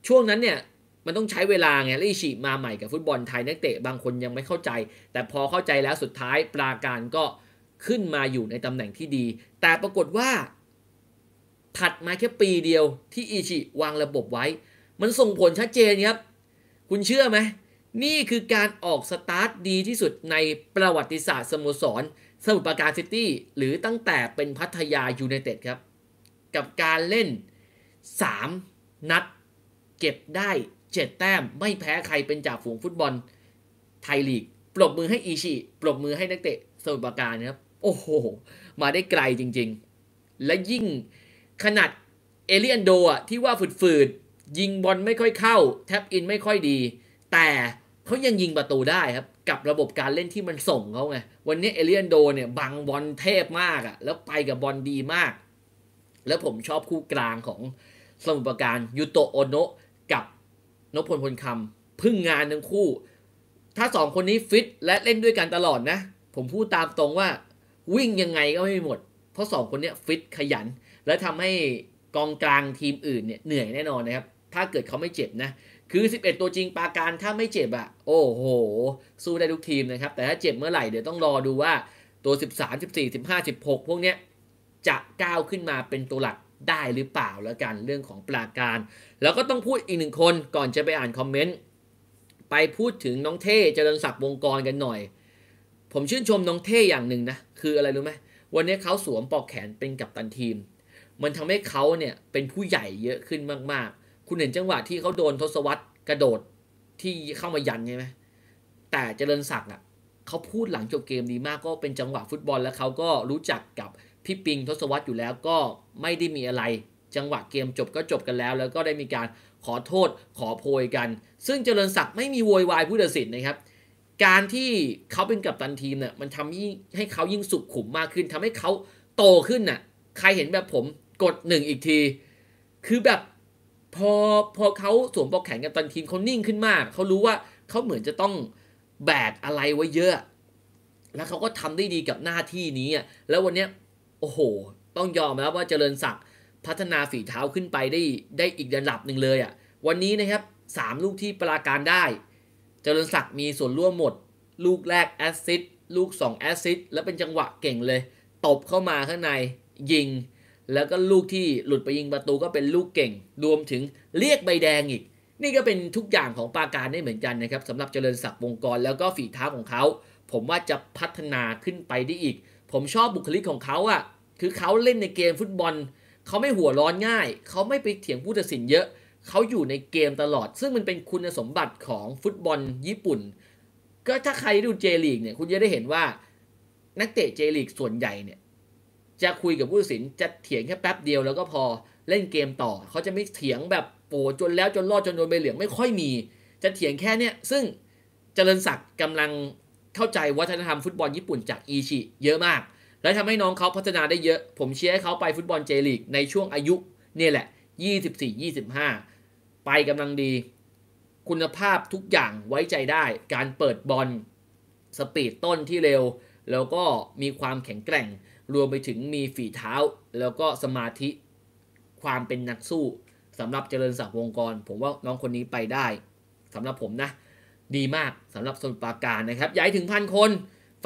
ช่วงนั้นเนี่ยมันต้องใช้เวลาไง แล้วอีชิมาใหม่กับฟุตบอลไทยนักเตะบางคนยังไม่เข้าใจ แต่พอเข้าใจแล้วสุดท้าย ปราการก็ขึ้นมาอยู่ในตำแหน่งที่ดี แต่ปรากฏว่า ถัดมาแค่ปีเดียว ที่อิชิวางระบบไว้ มันส่งผลชัดเจนครับคุณเชื่อไหมนี่คือการออกสตาร์ทดีที่สุดในประวัติศาสตร์สโมสรสมุทรปราการซิตี้ หรือตั้งแต่เป็นพัทยายูไนเต็ดครับ กับการเล่น 3 นัดเก็บได้ 7 แต้มไม่แพ้ใครเป็นจ่าฝูงฟุตบอลไทยลีกปลบมือให้อีชิปลบมือให้นักเตะสมุทรปราการครับ โอ้โห มาได้ไกลจริงๆ และยิ่งขนาดเอเลียนโดะที่ว่าฝืดๆยิงบอลไม่ค่อยเข้า แท็บอิน ไม่ค่อยดี แต่เขายังยิงประตูได้ครับ กับระบบการเล่นที่มันส่งเขาไง วันนี้เอเลียนโดเนี่ยบังบอลเทพมากอะ่ะแล้วไปกับบอลดีมาก แล้วผมชอบคู่กลางของสมุทรปราการยูโตโอโนะกับนพพลพลคำพึ่งงานทั้งคู่ ถ้าสองคนนี้ฟิตและเล่นด้วยกันตลอดนะ ผมพูดตามตรงว่าวิ่งยังไงก็ไม่หมด เพราะสองคนนี้ฟิตขยัน และทำให้กองกลางทีมอื่นเนี่ยเหนื่อยแน่นอนนะครับถ้าเกิดเขาไม่เจ็บนะคือ 11 ตัวจริงปาการถ้าไม่เจ็บอะโอ้โห สู้ได้ทุกทีมนะครับ แต่ถ้าเจ็บเมื่อไหร่เดี๋ยวต้องรอดูว่าตัว 13 14 15 16 พวกเนี้ย จะก้าวขึ้นมาเป็นตัวหลักได้หรือเปล่าแล้วกันเรื่องของปลาการ แล้วก็ต้องพูดอีกหนึ่งคนก่อนจะไปอ่านคอมเมนต์ ไปพูดถึงน้องเท่เจริญศักดิ์วงกรกันหน่อย ผมชื่นชมน้องเท่อย่างหนึ่งนะคืออะไรรู้ไหมวันนี้เขาสวมปอกแขนเป็นกัปตันทีม มันทำให้เขาเนี่ยเป็นผู้ใหญ่เยอะขึ้นมากๆคุณเห็นจังหวะที่เขาโดนทศวรรษกระโดดที่เข้ามายันใช่ไหมแต่เจริญศักดิ์อ่ะเขาพูดหลังจบเกมดีมากก็เป็นจังหวะฟุตบอลแล้วเขาก็รู้จักกับพี่ปิง ทศวรรษอยู่แล้วก็ไม่ได้มีอะไร จังหวะเกมจบก็จบกันแล้วแล้วก็ได้มีการขอโทษขอโพยกัน ซึ่งเจริญศักดิ์ไม่มีโวยวายผู้ตัดสินนะครับ การที่เขาเป็นกัปตันทีมเนี่ยมันทำให้เขายิ่งสุขขุมมากขึ้น ทำให้เขาโตขึ้นน่ะใครเห็นแบบผมกดหนึ่งอีกทีคือแบบพอพอเขาสวมปลอกแขนกับตอนทีมเขานิ่งขึ้นมากเขารู้ว่าเขาเหมือนจะต้องแบกอะไรไว้เยอะแล้วเขาก็ทำได้ดีกับหน้าที่นี้ แล้ววันนี้โอ้โห ต้องยอมแล้วว่าเจริญศักดิ์พัฒนาฝีเท้าขึ้นไปได้ได้อีกระดับหนึ่งเลยอ่ะวันนี้นะครับสามลูกที่ปราการได้ เจริญศักดิ์มีส่วนร่วมหมด ลูกแรกแอซซิสลูก2แอซซิสแล้วเป็นจังหวะเก่งเลย ตบเข้ามาข้างในยิงแล้วก็ลูกที่หลุดไปยิงประตูก็เป็นลูกเก่ง รวมถึงเรียกใบแดงอีก นี่ก็เป็นทุกอย่างของปาการได้เหมือนกันนะครับสำหรับเจริญศักดิ์วงกรแล้วก็ฝีเท้าของเขา ผมว่าจะพัฒนาขึ้นไปได้อีก ผมชอบบุคลิกของเขาอะ่ะคือเขาเล่นในเกมฟุตบอลเขาไม่หัวร้อนง่าย เขาไม่ไปเถียงผู้ตัดสินเยอะ เขาอยู่ในเกมตลอด ซึ่งมันเป็นคุณสมบัติของฟุตบอลญี่ปุ่น ก็ถ้าใครดูเจลีกเนี่ยคุณจะได้เห็นว่านักเตะเจลีกส่วนใหญ่เนี่ยจะคุยกับผู้สินจะเถียงแค่แป๊บเดียว แล้วก็พอเล่นเกมต่อเขาจะไม่เถียงแบบโอ้จนแล้วจนรอดจนโดนใบเหลืองไม่ค่อยมี จะเถียงแค่เนี้ยซึ่งเจริญศักดิ์กำลังเข้าใจวัฒนธรรมฟุตบอลญี่ปุ่นจากอีชิ เยอะมาก และทำให้น้องเขาพัฒนาได้เยอะ ผมเชียร์ให้เขาไปฟุตบอลเจลีกในช่วงอายุเนี่ยแหละ 24-25 ไปกำลังดี คุณภาพทุกอย่างไว้ใจได้การเปิดบอลสปีดต้นที่เร็ว แล้วก็มีความแข็งแกร่งรวมไปถึงมีฝีเท้าแล้วก็สมาธิความเป็นนักสู้สำหรับเจริญศักดิ์วงกร ผมว่าน้องคนนี้ไปได้สำหรับผมนะ ดีมากสำหรับสมุนปาการนะครับ ย้ายถึงพันคน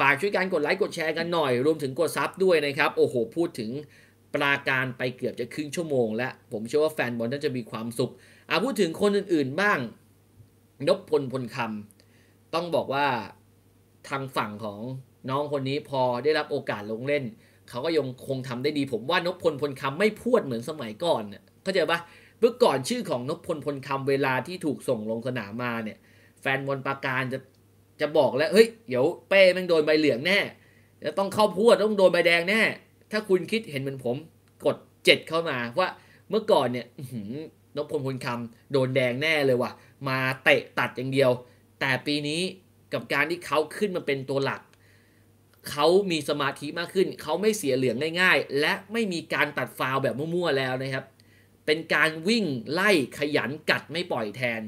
ฝากช่วยกันกดไลค์ กดแชร์กันหน่อย รวมถึงกดซับด้วยนะครับ โอ้โห พูดถึงปราการไปเกือบจะครึ่งชั่วโมงแล้ว ผมเชื่อว่าแฟนบอลน่าจะมีความสุขอาพูดถึงคนอื่นๆบ้างนบพลพลคำต้องบอกว่าทางฝั่งของน้องคนนี้พอได้รับโอกาสลงเล่นเขาก็ยังคงทำได้ดีผมว่านพพลพลคำไม่พูดเหมือนสมัยก่อนเนี่ยเข้าใจปะเมื่อก่อนชื่อของนพพลพลคำเวลาที่ถูกส่งลงสนามมาเนี่ย แฟนบอลปาการจะจะบอกแล้วเฮ้ย เดี๋ยวเป้แม่งโดนใบเหลืองแน่จะต้องเข้าพูดต้องโดนใบแดงแน่ ถ้าคุณคิดเห็นเหมือนผมกดเจ็ดเข้ามาว่าเมื่อก่อนเนี่ยนพพลพลคำโดนแดงแน่เลยว่ะมาเตะตัดอย่างเดียว แต่ปีนี้กับการที่เขาขึ้นมาเป็นตัวหลักเขามีสมาธิมากขึ้น เขาไม่เสียเหลืองง่ายๆ และไม่มีการตัดฟาวแบบมั่วๆแล้วนะครับ เป็นการวิ่งไล่ขยันกัดไม่ปล่อยแทน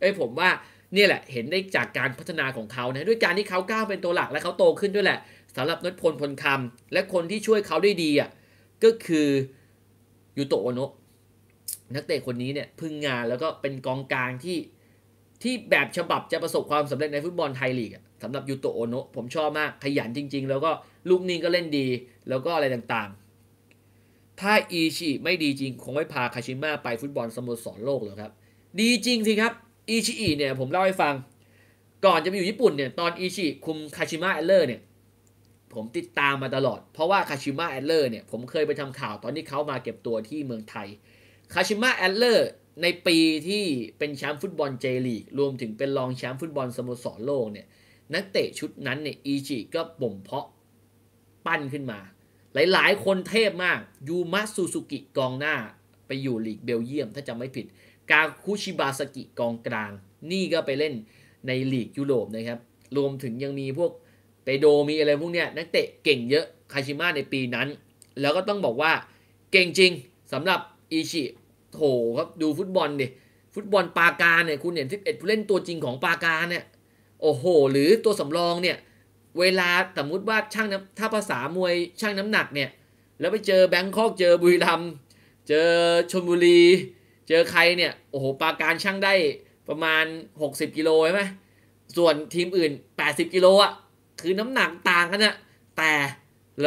เอ้ยผมว่าเนี่ยแหละเห็นได้จากการพัฒนาของเขานะด้วยการที่เขาก้าวเป็นตัวหลักและเขาโตขึ้นด้วยแหละสำหรับนดพลพลคำ และคนที่ช่วยเขาได้ดีอ่ะก็คือยูโตโอโนะนักเตะคนนี้เนี่ยพึ่งงานแล้วก็เป็นกองกลางที่ที่แบบฉบับจะประสบความสำเร็จในฟุตบอลไทยลีกอ่ะสำหรับยูโตโอโนะผมชอบมากขยันจริง ๆ แล้วก็ลูกนิ่งก็เล่นดีแล้วก็อะไรต่างๆ ถ้าอีชิไม่ดีจริง คงไม่พาคาชิมะไปฟุตบอลสโมสรโลกหรอกครับดีจริงสิครับอีชิอีเนี่ยผมเล่าให้ฟัง ก่อนจะไปอยู่ญี่ปุ่นเนี่ยตอนอีชิคุมคาชิมะแอลเลอร์เนี่ยผมติดตามมาตลอด เพราะว่าคาชิมะแอลเลอร์เนี่ยผมเคยไปทำข่าวตอนที่เขามาเก็บตัวที่เมืองไทยคาชิมะแอลเลอร์ในปีที่เป็นแชมป์ฟุตบอลเจลีกรวมถึงเป็นรองแชมป์ฟุตบอลสโมสรโลกเนี่ยนักเตะชุดนั้นเนี่ยอีจิก็บ่มเพาะปั้นขึ้นมา หลายๆ คนเทพมาก ยูมะซูซูกิกองหน้าไปอยู่ลีกเบลเยียมถ้าจำไม่ผิดกาคุชิบาสกิกองกลาง นี่ก็ไปเล่นในลีกยุโรปนะครับรวมถึงยังมีพวกเปโดมีอะไรพวกเนี้ย นักเตะเก่งเยอะ คาชิมะในปีนั้น แล้วก็ต้องบอกว่าเก่งจริงสำหรับอิชิโถครับดูฟุตบอลดิฟุตบอลปาการเนี่ยคุณเห็นที็ดผู้เล่นตัวจริงของปาการเนี่ยโอ้โหหรือตัวสำรองเนี่ยเวลาสมมติว่าช่างน้ำถ้าภาษามวยช่างน้ำหนักเนี่ยแล้วไปเจอแบงคอกเจอบุรีรัมเจอชลบุรีเจอใครเนี่ยโอ้โหปาการช่างได้ประมาณ 60 กิโลใช่ไหมส่วนทีมอื่น 80 กิโลอ่ะคือน้ำหนักต่างกันนะแต่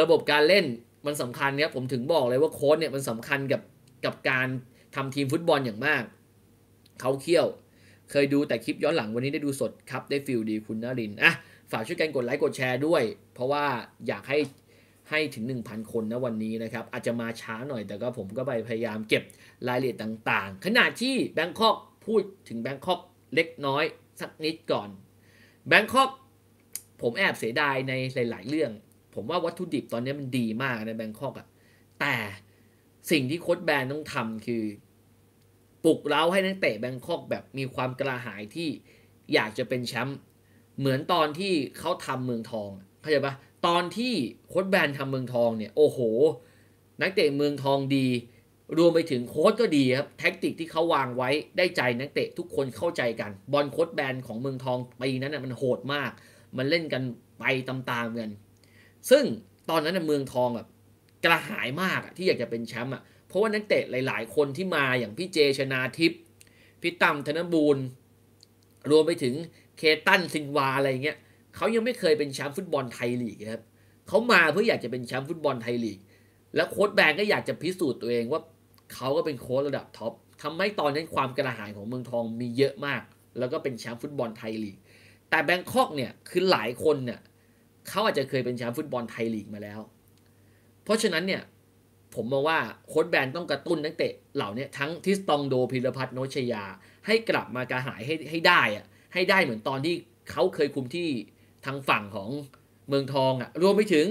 ระบบการเล่นมันสำคัญครับ ผมถึงบอกเลยว่าโค้ชเนี่ยมันสำคัญกับกับการทำทีมฟุตบอลอย่างมาก เขาเคี่ยวเคยดูแต่คลิปย้อนหลังวันนี้ได้ดูสดครับได้ฟิลดีคุณนรินอ่ะฝากช่วยกันกดไลค์กดแชร์ด้วย เพราะว่าอยากให้ให้ถึง 1,000 คนนะวันนี้นะครับ อาจจะมาช้าหน่อยแต่ก็ผมก็ไปพยายามเก็บรายละเอียดต่าง ๆ ขณะที่แบงคอกพูดถึงแบงคอกเล็กน้อยสักนิดก่อนแบงคอกผมแอบเสียดายในหลาย ๆ เรื่อง ผมว่าวัตถุดิบตอนนี้มันดีมากในแบงคอกอะแต่สิ่งที่โค้ดแบนต้องทำคือปลุกเร้าให้นักเตะแบงคอกแบบมีความกระหายที่อยากจะเป็นแชมป์เหมือนตอนที่เขาทำเมืองทองเข้าใจปะตอนที่โค้ชแบนทำเมืองทองเนี่ยโอ้โหนักเตะเมืองทองดี รวมไปถึงโค้ชก็ดีครับแท็กติกที่เขาวางไว้ได้ใจนักเตะทุกคนเข้าใจกัน บอลโค้ชแบนของเมืองทองปีนั้นนะมันโหดมาก มันเล่นกันไปตามๆกันซึ่งตอนนั้นเมืองทองแบบกระหายมากที่อยากจะเป็นแชมป์อ่ะเพราะว่านักเตะหลายๆ คนที่มาอย่างพี่เจชนาทิพย์พี่ตั้มธนบูรณ์ รวมไปถึงเคตันซินวาอะไรเงี้ยเขายังไม่เคยเป็นแชมป์ฟุตบอลไทยลีกครับเขามาเพื่ออยากจะเป็นแชมป์ฟุตบอลไทยลีกแล้วโค้ชแบงก็อยากจะพิสูจน์ตัวเองว่าเขาก็เป็นโค้ชระดับท็อปทำให้ตอนนั้นความกระหายของเมืองทองมีเยอะมาก แล้วก็เป็นแชมป์ฟุตบอลไทยลีกแต่แบงคอกเนี่ยคือหลายคนเนี่ยเขาอาจจะเคยเป็นแชมป์ฟุตบอลไทยลีกมาแล้วเพราะฉะนั้นเนี่ยผมมองว่าโค้ดแบนต้องกระตุ้นนักเตะเหล่านี้ทั้งทิสตองโดพิรพัฒน์โนชยา ให้กลับมาการหายให้ให้ได้อะให้ได้เหมือนตอนที่เขาเคยคุมที่ทางฝั่งของเมืองทองอะรวมไปถึง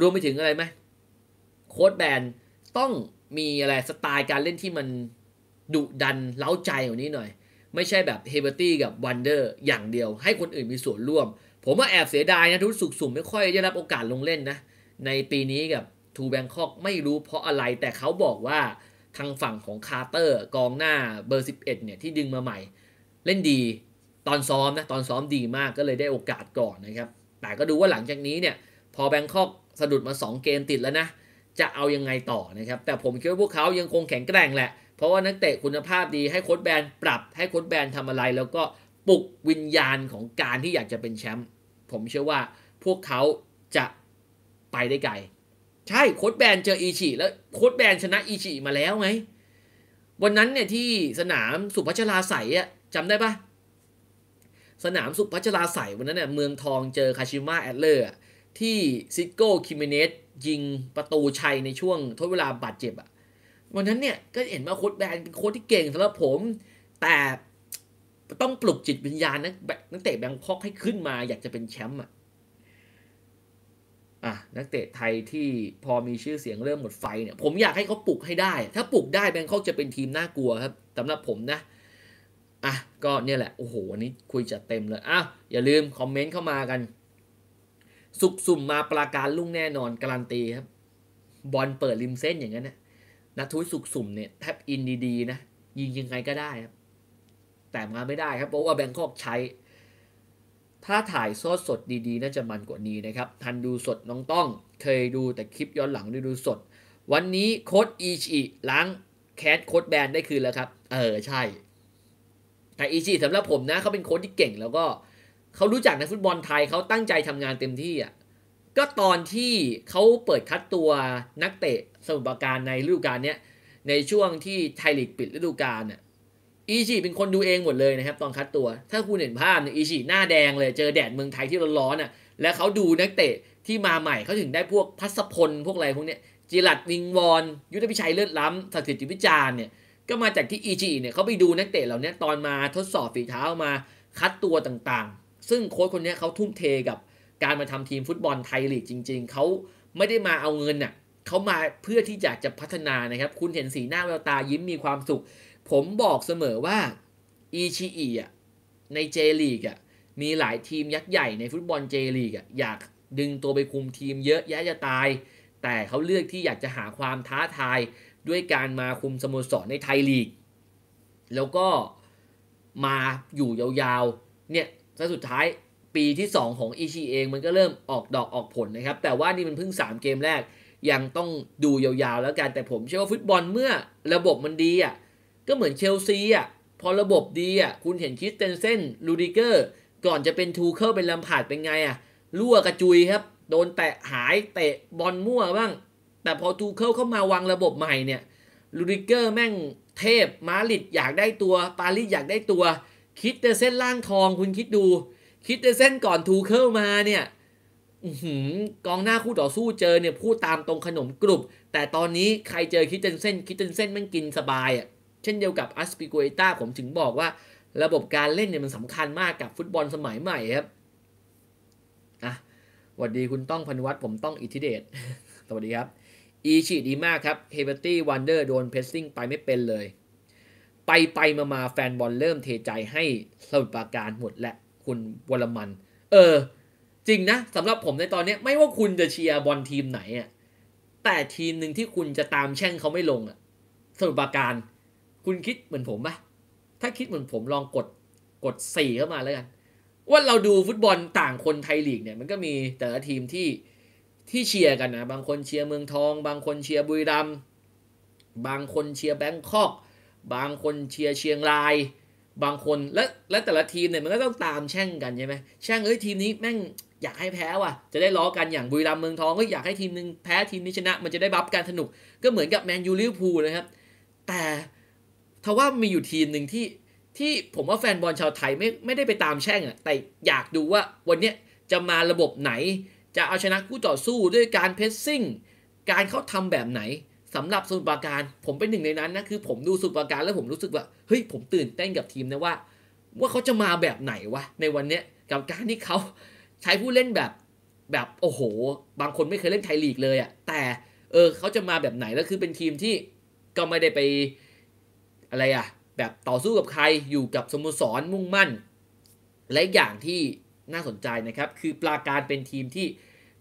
รวมไปถึงอะไรไหมโค้ดแบนต้องมีอะไรสไตล์การเล่นที่มัน ดุดันเล้าใจกว่านี้หน่อย ไม่ใช่แบบเฮเบอร์ตี้กับวันเดอร์ อย่างเดียว ให้คนอื่นมีส่วนร่วม ผมว่าแอบเสียดายนะทุกสุขสุ่มไม่ค่อยได้รับโอกาสลงเล่นนะในปีนี้กับทูแบงคอกไม่รู้เพราะอะไรแต่เขาบอกว่าทางฝั่งของคาร์เตอร์กองหน้าเบอร์11เนี่ย ที่ดึงมาใหม่ เล่นดีตอนซ้อมนะตอนซ้อมดีมากก็เลยได้โอกาสก่อนนะครับแต่ก็ดูว่าหลังจากนี้เนี่ยพอแบงคอก สะดุดมา 2 เกมติดแล้วนะ จะเอายังไงต่อนะครับ แต่ผมคิดว่าพวกเขายังคงแข็งแกร่งแหละ เพราะว่านักเตะคุณภาพดีให้โค้ชแบนปรับให้โค้ชแบนทำอะไร แล้วก็ปลุกวิญญาณของการที่อยากจะเป็นแชมป์ผมเชื่อว่าพวกเขาจะได้ไกลใช่โค้ดแบนเจออีชิแล้วโค้ดแบนชนะอีชิมาแล้วไงวันนั้นเนี่ยที่สนามสุพัชราใสอะจำได้ปะสนามสุพัชราใสวันนั้นเนี่ยเมืองทองเจอคาชิมะแอดเลอร์ที่ซิโก้คิมเนสยิงประตูชัยในช่วง ทดเวลาบาดเจ็บอะวันนั้นเนี่ยก็เห็นว่าโค้ดแบนเป็นโค้ดที่เก่งสำหรับผมแต่ต้องปลุกจิตวิญญาณนักเตะแบงคอกให้ขึ้นมาอยากจะเป็นแชมป์อ่ะอ่ะนักเตะไทยที่พอมีชื่อเสียงเริ่มหมดไฟเนี่ยผมอยากให้เขาปลุกให้ได้ ถ้าปลุกได้แบงคอกจะเป็นทีมน่ากลัวครับสำหรับผมนะอ่ะ ก็เนี่ยแหละโอ้โหวันนี้คุยจัดเต็มเลย อ่ะอย่าลืมคอมเมนต์เข้ามากัน สุกสุ่มมาปราการลุ่งแน่นอนการันตีครับ บอลเปิดริมเส้นอย่างนั้นนะนัทุยสุกสุ่มเนี่ยแทบอินดีๆนะยิงยังไงก็ได้ครับ แต่มาไม่ได้ครับ เพราะว่าแบงคอกใช้ถ้าถ่ายโซดสดดีๆ น่าจะมันกว่านี้นะครับทันดูสดน้องต้อง เคยดูแต่คลิปย้อนหลังด้ดูสด วันนี้โค้ดอีชีล้างแคสโค้ดแบนได้คืนแล้วครับ เออ ใช่แต่อีชีสำหรับผมนะเขาเป็นโค้ดที่เก่งแล้วก็เขารู้จักในฟุตบอลไทยเขาตั้งใจทำงานเต็มที่อ่ะก็ตอนที่เขาเปิดคัดตัวนักเตะสมุทรปราการในฤดูกาลเนี้ยในช่วงที่ไทยลีกปิดฤดูกาลเน่ยอีชิเป็นคนดูเองหมดเลยนะครับ ตอนคัดตัว ถ้าคุณเห็นภาพเนี่ยอีชิหน้าแดงเลยเจอแดดเมืองไทยที่ร้อนๆอ่ะ แล้วเขาดูนักเตะที่มาใหม่เขาถึงได้พวกพัศพล พวกอะไรพวกเนี้ยจิรัตวิงวอน ยุทธพิชัยเลิศล้ำักสิทธิติวิจารเนี่ย ก็มาจากที่อีจีเนี่ยเขาไปดูนักเตะเหล่านี้ตอนมาทดสอบฝีเท้ามาคัดตัวต่างๆ ซึ่งโค้ชคนนี้เขาทุ่มเทกับการมาทำทีมฟุตบอลไทยลีกจริงๆ เขาไม่ได้มาเอาเงินน่ะเขามาเพื่อที่จะจะพัฒนานะครับคุณเห็นสีหน้าแววตายิ้มมีความสุขผมบอกเสมอว่าอีชีอีอ่ะในเจลีกอ่ะมีหลายทีมยักษ์ใหญ่ในฟุตบอลเจลีกอ่ะอยากดึงตัวไปคุมทีมเยอะแยะจะตาย แต่เขาเลือกที่อยากจะหาความท้าทาย ด้วยการมาคุมสโมสรในไทยลีกแล้วก็มาอยู่ยาวๆเนี่ยสุดท้ายปีที่ 2 ของอีชีเองมันก็เริ่มออกดอกออกผลนะครับ แต่ว่านี่มันเพิ่ง 3 เกมแรกยังต้องดูยาวๆแล้วกัน แต่ผมเชื่อว่าฟุตบอลเมื่อระบบมันดีอะ่ะก็เหมือนเชลซีอ่ะ พอระบบดีอ่ะ คุณเห็นคิสเตนเซนลูดิเกอร์ ก่อนจะเป็นทูเคิลเป็นลำผาดเป็นไงอ่ะ รั่วกระจุยครับ โดนแตะหายเตะบอลมั่วบ้าง แต่พอทูเคิลเข้ามาวางระบบใหม่เนี่ย ลูดิเกอร์แม่งเทพ มาลิดอยากได้ตัว ปาลิดอยากได้ตัว คิดเตเส้นล่างทองคุณคิดดู คิดเตเส้นก่อนทูเคิลมาเนี่ยกองหน้าคู่ต่อสู้เจอเนี่ยพูดตามตรงขนมกรุบ แต่ตอนนี้ใครเจอคิดเตนเส้นคิดเตนเส้นแม่งกินสบายอ่ะช่นเดียวกับอัสปิโกเอต้าผมถึงบอกว่า ระบบการเล่นเนี่ยมันสำคัญมากกับฟุตบอลสมัยใหม่ครับ อ่ะสวัสดีคุณต้องพันวัตผมต้องอิทธิเดช สวัสดีครับ อีชีดีมากครับเฮเบอร์ตี้วันเดอร์โดนเพสซิ่งไปไม่เป็นเลย ไปไปมามาแฟนบอลเริ่มเทใจให้สมุทรปราการหมดและคุณวรมัน เออ จริงนะสำหรับผมในตอนนี้ไม่ว่าคุณจะเชียร์บอลทีมไหนอ่ะแต่ทีมหนึ่งที่คุณจะตามแช่งเขาไม่ลงอ่ะสมุทรปราการคุณคิดเหมือนผมปะถ้าคิดเหมือนผมลองกดกดสี่เข้ามาแล้วกัน ว่าเราดูฟุตบอลต่างคนไทยลีกเนี่ยมันก็มีแต่ละทีมที่ที่เชียร์กันนะ บางคนเชียร์เมืองทอง บางคนเชียร์บุรีรัม บางคนเชียร์แบงคอก บางคนเชียร์เชียงราย บางคน และและแต่ละทีมเนี่ยมันก็ต้องตามแช่งกันใช่ไหมแช่งเอ้ยทีมนี้แม่งอยากให้แพ้ว่ะ จะได้ล้อกันอย่างบุรีรัมเมืองทองก็อยากให้ทีมนึงแพ้ทีมนี้ชนะมันจะได้บัฟการสนุก ก็เหมือนกับแมนยูลิเวอร์พูลนะครับ แต่ทว่ามีอยู่ทีมหนึ่งที่ที่ผมว่าแฟนบอลชาวไทยไม่ไม่ได้ไปตามแช่งอะแต่อยากดูว่าวันเนี้ยจะมาระบบไหน จะเอาชนะคู่ต่อสู้ด้วยการเพสซิ่งการเขาทำแบบไหน สำหรับสุนปาการ ผมเป็นหนึ่งในนั้นนะ คือผมดูสุนปาการแล้วผมรู้สึกว่า เฮ้ยผมตื่นเต้นกับทีมนะว่า ว่าเขาจะมาแบบไหนวะในวันเนี้ยกับการที่เขาใช้ผู้เล่นแบบแบบโอ้โห บางคนไม่เคยเล่นไทยลีกเลยอะแต่เออเขาจะมาแบบไหนแล้วคือเป็นทีมที่ก็ไม่ได้ไปอะไรอะแบบต่อสู้กับใครอยู่กับสโมสรมุ่งมั่น และอย่างที่น่าสนใจนะครับ คือปราการเป็นทีมที่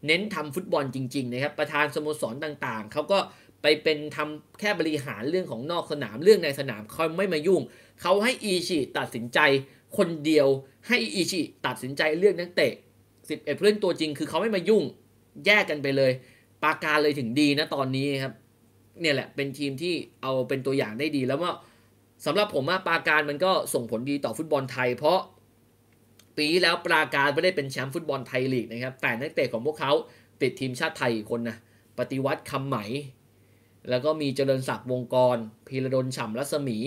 เน้นทำฟุตบอลจริงๆนะครับประธานสโมสรต่างๆเขาก็ไปเป็นทำแค่บริหารเรื่องของนอกสนามเรื่องในสนามเขาไม่มายุ่งเขาให้อีชิตัดสินใจคนเดียวให้อีชิตัดสินใจเรื่องนักเตะสิบเพื่อนตัวจริงคือเขาไม่มายุ่งแยกกันไปเลยปาการเลยถึงดีนะตอนนี้ครับ เนี่ยแหละเป็นทีมที่เอาเป็นตัวอย่างได้ดีแล้วว่าสำหรับผมว่าปาการมันก็ส่งผลดีต่อฟุตบอลไทย เพราะ ปีแล้วปาการไม่ได้เป็นแชมป์ฟุตบอลไทยลีกนะครับ แต่นักเตะของพวกเขาติดทีมชาติไทยคนนะปฏิวัติคำไหม แล้วก็มีเจริญศักดิ์วงกร พีระดลฉ่ำรัศมี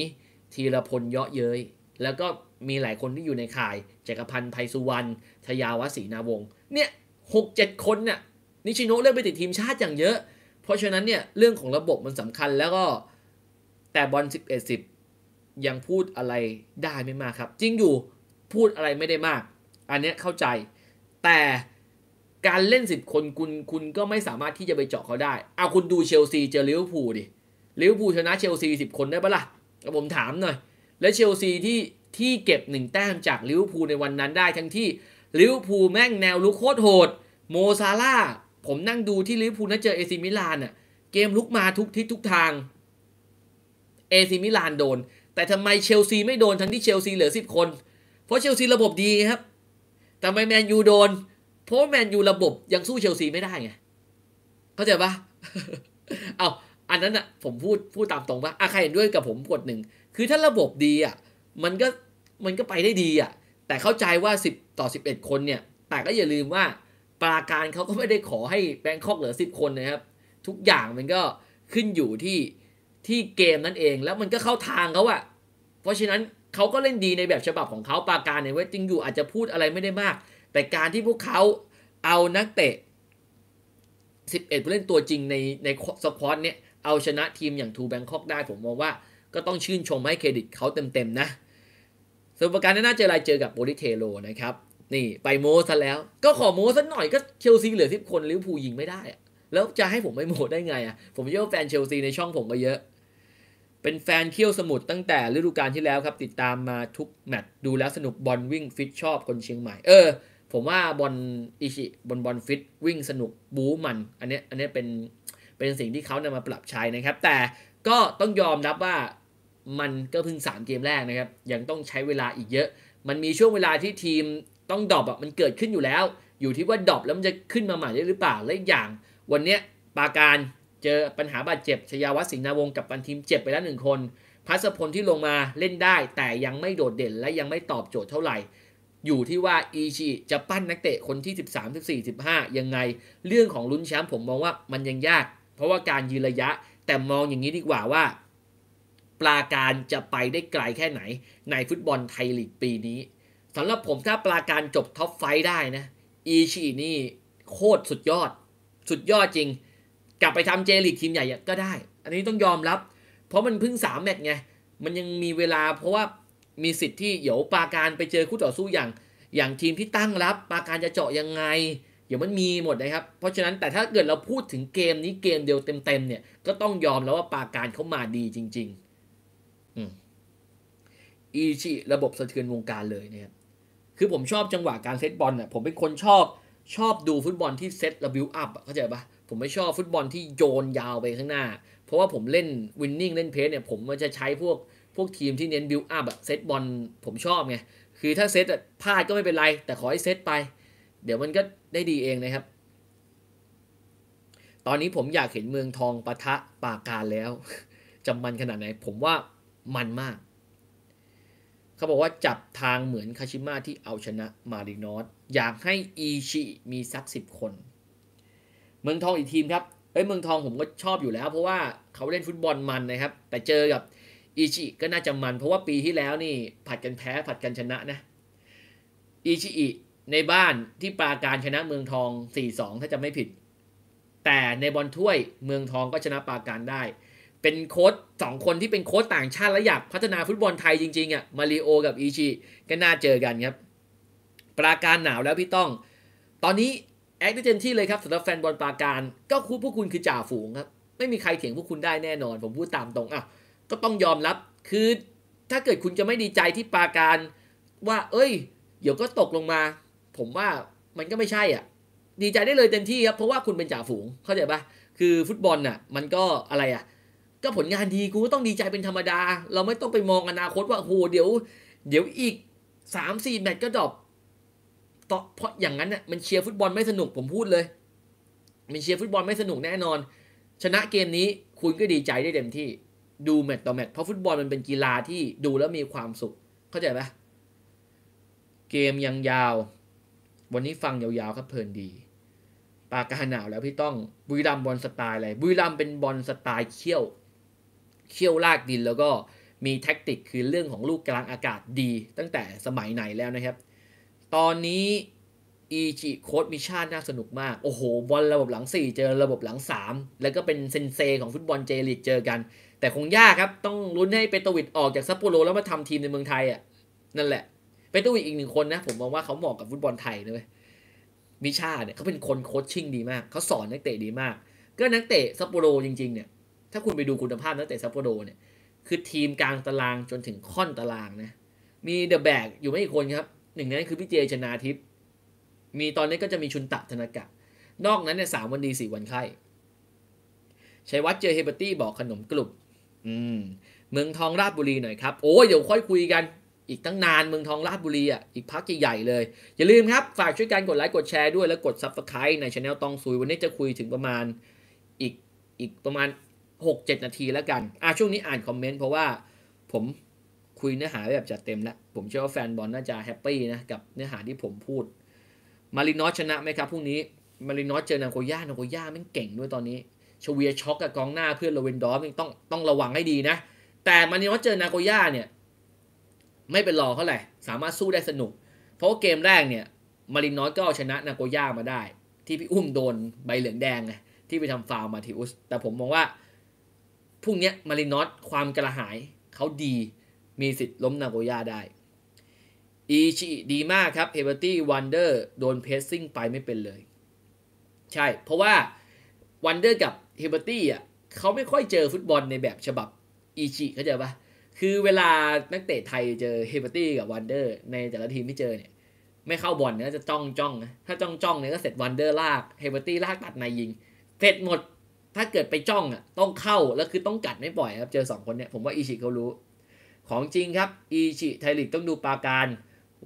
ธีรพลเยาะเย้ยแล้วก็มีหลายคนที่อยู่ในข่ายจักรพันธ์ไพสุวรรณทยาวศรีนาวงเนี่ยหกเจ็ดคนเนี่ยนิชิโนะเลือกไปติดทีมชาติอย่างเยอะ เพราะฉะนั้นเนี่ยเรื่องของระบบมันสำคัญแล้วก็แต่บอลสิบเอ็ดสิบยังพูดอะไรได้ไม่มากครับ จริงอยู่พูดอะไรไม่ได้มาก อันนี้เข้าใจแต่การเล่นสิบคนคุณคุณก็ไม่สามารถที่จะไปเจาะเขาได้เอาคุณดูเชลซีเจอลิเวอร์พูลดิลิเวอร์พูลชนะเชลซีสิบคนได้ปะละ่ะผมถามหน่อยและเชลซีที่ที่เก็บหนึ่งแต้มจากลิเวอร์พูลในวันนั้นได้ ทั้งที่ลิเวอร์พูลแม่งแนวลุกโคตรโหด โมซาร่าผมนั่งดูที่ลิเวอร์พูลนัดเจอเอซิมิลานอ่ะเกมลุกมาทุกทิศทุกทาง เอซิมิลานโดนแต่ทำไมเชลซีไม่โดนทั้งที่เชลซีเหลือสิบคน เพราะเชลซีระบบดีครับ แต่ทำไมแมนยูโดน เพราะแมนยูระบบยังสู้เชลซีไม่ได้ไงเข้าใจปะเอาอันนั้นอะผมพูดพูดตามตรงปะอะใครเห็นด้วยกับผมกดหนึ่งคือถ้าระบบดีอะมันก็มันก็ไปได้ดีอะแต่เข้าใจว่าสิบต่อสิบเอ็ดคนเนี่ย แต่ก็อย่าลืมว่า ปราการเขาก็ไม่ได้ขอให้แบงคอกเหลือสิบคนนะครับ ทุกอย่างมันก็ขึ้นอยู่ที่ที่เกมนั่นเองแล้วมันก็เข้าทางเขาอะเพราะฉะนั้นเขาก็เล่นดีในแบบฉบับของเขาปาการเนี่ยเวจริงอยู่อาจจะพูดอะไรไม่ได้มาก แต่การที่พวกเขาเอานักเตะ11ผู้เล่นตัวจริงในในสอวอตเนี่ยเอาชนะทีมอย่างทูแบงคอกได้ผมมองว่าก็ต้องชื่นชมให้เครดิตเขาเต็มๆนะส่วนประการน่าจะรายเจอกับโบลิเทโลนะครับนี่ไปโมซะแล้ว ก็ขอโมซะหน่อยก็เชลซีเหลือสิบคนลิืวอผพูลยิงไม่ได้ แล้วจะให้ผมไม่โมได้ไงอ่ะผมเยอะแฟนเชลซีในช่องผมก็เยอะเป็นแฟนเคี่ยวสมุทรตั้งแต่ฤดูกาลที่แล้วครับ ติดตามมาทุกแมตช์ดูแล้วสนุกบอลวิ่งฟิตชอบคนเชียงใหม่ เออ ผมว่าบอลอิชิบอลบอลฟิตวิ่งสนุก บู๊มัน อันนี้อันนี้เป็นเป็นสิ่งที่เขานำมาปรับใช้นะครับ แต่ก็ต้องยอมรับว่ามันก็เพิ่ง3 เกมแรกนะครับ ยังต้องใช้เวลาอีกเยอะ มันมีช่วงเวลาที่ทีมต้องดรอปอ่ะมันเกิดขึ้นอยู่แล้ว อยู่ที่ว่าดรอปแล้วมันจะขึ้นมาใหม่ได้หรือเปล่าและออย่าง วันเนี้ยปาการเจอปัญหาบาดเจ็บ ชยาวัฒน์สิงห์นาวงกับปันทีมเจ็บไปแล้วหนึ่งคน พัสพลที่ลงมาเล่นได้แต่ยังไม่โดดเด่น และยังไม่ตอบโจทย์เท่าไหร่ อยู่ที่ว่าอีชิจะปั้นนักเตะคนที่ 13 14 15ยังไง เรื่องของลุ้นแชมป์ผมมองว่ามันยังยาก เพราะว่าการยืนระยะแต่มองอย่างนี้ดีกว่าว่าปลาการจะไปได้ไกลแค่ไหน ในฟุตบอลไทยลีกปีนี้สำหรับผมถ้าปลาการจบท็อปไฟได้นะอีชีนี่โคตรสุดยอด สุดยอดจริงกลับไปทำเจลีกทีมใหญ่ก็ได้ อันนี้ต้องยอมรับ เพราะมันเพิ่งสามแมตช์ไง มันยังมีเวลาเพราะว่ามีสิทธิ์ที่เดี๋ยวปาการไปเจอคู่ต่อสู้อย่าง อย่างทีมที่ตั้งรับ ปาการจะเจาะยังไง เดี๋ยวมันมีหมดนะครับ เพราะฉะนั้นแต่ถ้าเกิดเราพูดถึงเกมนี้เกมเดียวเต็มๆเนี่ย ก็ต้องยอมแล้วว่า ปาการเขามาดีจริงๆ อืมอีชิระบบสะเทือนวงการเลยนะครับ คือผมชอบจังหวะการเซตบอลเนี่ยผมเป็นคนชอบชอบดูฟุตบอลที่เซตระบิวอัพเข้าใจปะผมไม่ชอบฟุตบอลที่โยนยาวไปข้างหน้า เพราะว่าผมเล่นวินนิ่งเล่นเพสเนี่ย ผมมันจะใช้พวกพวกทีมที่เน้นบิลอัพอะเซตบอลผมชอบไง คือถ้าเซตพลาดก็ไม่เป็นไร แต่ขอให้เซตไป เดี๋ยวมันก็ได้ดีเองนะครับ ตอนนี้ผมอยากเห็นเมืองทองปะทะปากการแล้วจำมันขนาดไหน ผมว่ามันมาก เขาบอกว่าจับทางเหมือนคาชิมะที่เอาชนะมารินอสอยากให้อีชิ มีสักสิบคนเมืองทองอีกทีมครับเอ้ยเมืองทองผมก็ชอบอยู่แล้ว เพราะว่าเขาเล่นฟุตบอลมันนะครับ แต่เจอกับอีชิก็น่าจะมัน เพราะว่าปีที่แล้วนี่ ผัดกันแพ้ผัดกันชนะนะอีชิอิในบ้านที่ปราการชนะเมืองทอง4-2ถ้าจะไม่ผิด แต่ในบอลถ้วยเมืองทองก็ชนะปราการได้ เป็นโค้ดสองคนที่เป็น โค้ดต่างชาติและอยากพัฒนาฟุตบอลไทยจริงๆอะ่ะมาริโอกับอีชิก็น่าเจอกันครับปราการหนาวแล้วพี่ต้อง ตอนนี้แอคได้เต็มที่เลยครับสำหรับแฟนบอลปาการ ก็คู่พวกคุณคือจ่าฝูงครับ ไม่มีใครเถียงพวกคุณได้แน่นอน ผมพูดตามตรงอ่ะก็ต้องยอมรับคือถ้าเกิดคุณจะไม่ดีใจที่ปาการ ว่าเอ้ย เดี๋ยวก็ตกลงมา ผมว่ามันก็ไม่ใช่อ่ะดีใจได้เลย เต็มที่ครับ เพราะว่าคุณเป็นจ่าฝูง เข้าใจปะคือฟุตบอลน่ะมันก็อะไรอ่ะก็ผลงานดีกูก็ต้องดีใจเป็นธรรมดา เราไม่ต้องไปมองอนาคตว่าโหเดี๋ยว เดี๋ยวอีก 3-4แมตช์ก็ดรอปเพราะอย่างนั้นเนี่ยมันเชียร์ฟุตบอลไม่สนุกผมพูดเลย มันเชียร์ฟุตบอลไม่สนุกแน่นอน ชนะเกมนี้คุณก็ดีใจได้เต็มที่ ดูแมตต์ต่อแมตต์เพราะฟุตบอลมันเป็นกีฬาที่ดูแล้วมีความสุข เข้าใจไหมเกมยังยาววันนี้ฟังยาวๆครับเพลินดี ปากกาหนาวแล้วพี่ต้องบุรีรัมบอลสไตล์อะไรบุรีรัมเป็นบอลสไตล์เขี้ยวเขี้ยวลากดินแล้วก็มีแท็กติกคือเรื่องของลูกกลางอากาศดี ตั้งแต่สมัยไหนแล้วนะครับตอนนี้อีจิโค้ดมิชาตน่าสนุกมากโอ้โห บอลระบบหลัง 4 เจอ ระบบหลัง 3 แล้วก็เป็นเซนเซของฟุตบอลเจลิกเจอกัน แต่คงยากครับ ต้องลุ้นให้เปโตวิดออกจากซัปโปโร แล้วมาทำทีมในเมืองไทยอ่ะนั่นแหละเปโตวิดอีกหนึ่งคนนะผมมองว่าเขาเหมาะกับฟุตบอลไทยนะเว้ยมิชาเนี่ยเขาเป็นคนโคชชิ่งดีมาก เขาสอนนักเตะดีมาก ก็นักเตะซัปโปโรจริงๆ เนี่ย ถ้าคุณไปดูคุณภาพนักเตะซัปโปโรเนี่ยคือ ทีมกลางตารางจนถึงค่อนตารางนะมีเดอะแบกอยู่ไม่กี่คนครับหนึ่งนั้นคือพี่เจชนาทิพย์ มีตอนนี้ก็จะมีชุนตะธนากะ นอกนั้นเนี่ยสามวันดีสี่วันไข้ชัยวัฒเจอเฮเบตี้บอกขนมกลุ่มอืม เมืองทองราชบุรีหน่อยครับ โอ้เดี๋ยวค่อยคุยกัน อีกตั้งนานเมืองทองราชบุรีอ่ะ อีกพักใหญ่เลยอย่าลืมครับ ฝากช่วยกันกดไลค์กดแชร์ด้วยแล้วกดซับสไครต์ในช anel ตองซุยวันนี้จะคุยถึงประมาณอีก อีกประมาณ6-7นาทีแล้วกันอ่ะช่วงนี้อ่านคอมเมนต์เพราะว่า ผมคุยเนื้อหาแบบจัดเต็มแล้ว ผมเชื่อว่าแฟนบอลน่าจะแฮปปี้นะ กับเนื้อหาที่ผมพูด มารินอสชนะไหมครับพรุ่งนี้มารินอสเจอนาโกย่านาโกย่าม่งเก่งด้วยตอนนี้ชเวียช็อกกับกองหน้าเพื่อนโรเวนดอฟต้องต้องระวังให้ดีนะ แต่มารินอสเจอนาโกย่าเนี่ย ไม่เป็นรอเขาเหยสามารถสู้ได้สนุก เพราะาเกมแรกเนี่ย มารินอสก็เอาชนะนาโกย่ามาได้ ที่พี่อุ้มโดนใบเหลืองแดงไงที่ไปทำฟาวมาทิอุสแต่ผมมองว่าพรุ่งนี้มารินอสความกระหายเขาดีมีสิทธิ์ล้มนาโกย่าได้ อีชิดีมากครับเอเบอร์ตี้วันเดอร์โดนเพสซิ่งไปไม่เป็นเลย ใช่ เพราะว่าวันเดอร์กับเฮเบอร์ตี้อ่ะเขาไม่ค่อยเจอฟุตบอลในแบบฉบับ อีชิเข้าใจปะคือเวลานักเตะไทยเจอเฮเบอร์ตี้กับวันเดอร์ในแต่ละทีมที่เจอเนี่ย ไม่เข้าบอลเนี่ย จะจ้องจ้อง ถ้าจ้องจ้องเนี่ย ก็เสร็จวันเดอร์ลากเฮเบอร์ตี้ลากตัดในยิงเสร็จหมด ถ้าเกิดไปจ้องอ่ะต้องเข้าแล้วคือต้องกัดไม่ปล่อยครับเจอสองคนเนี่ยผมว่าอีชิเขารู้ของจริงครับอีชิไทยลีกต้องดูปาการ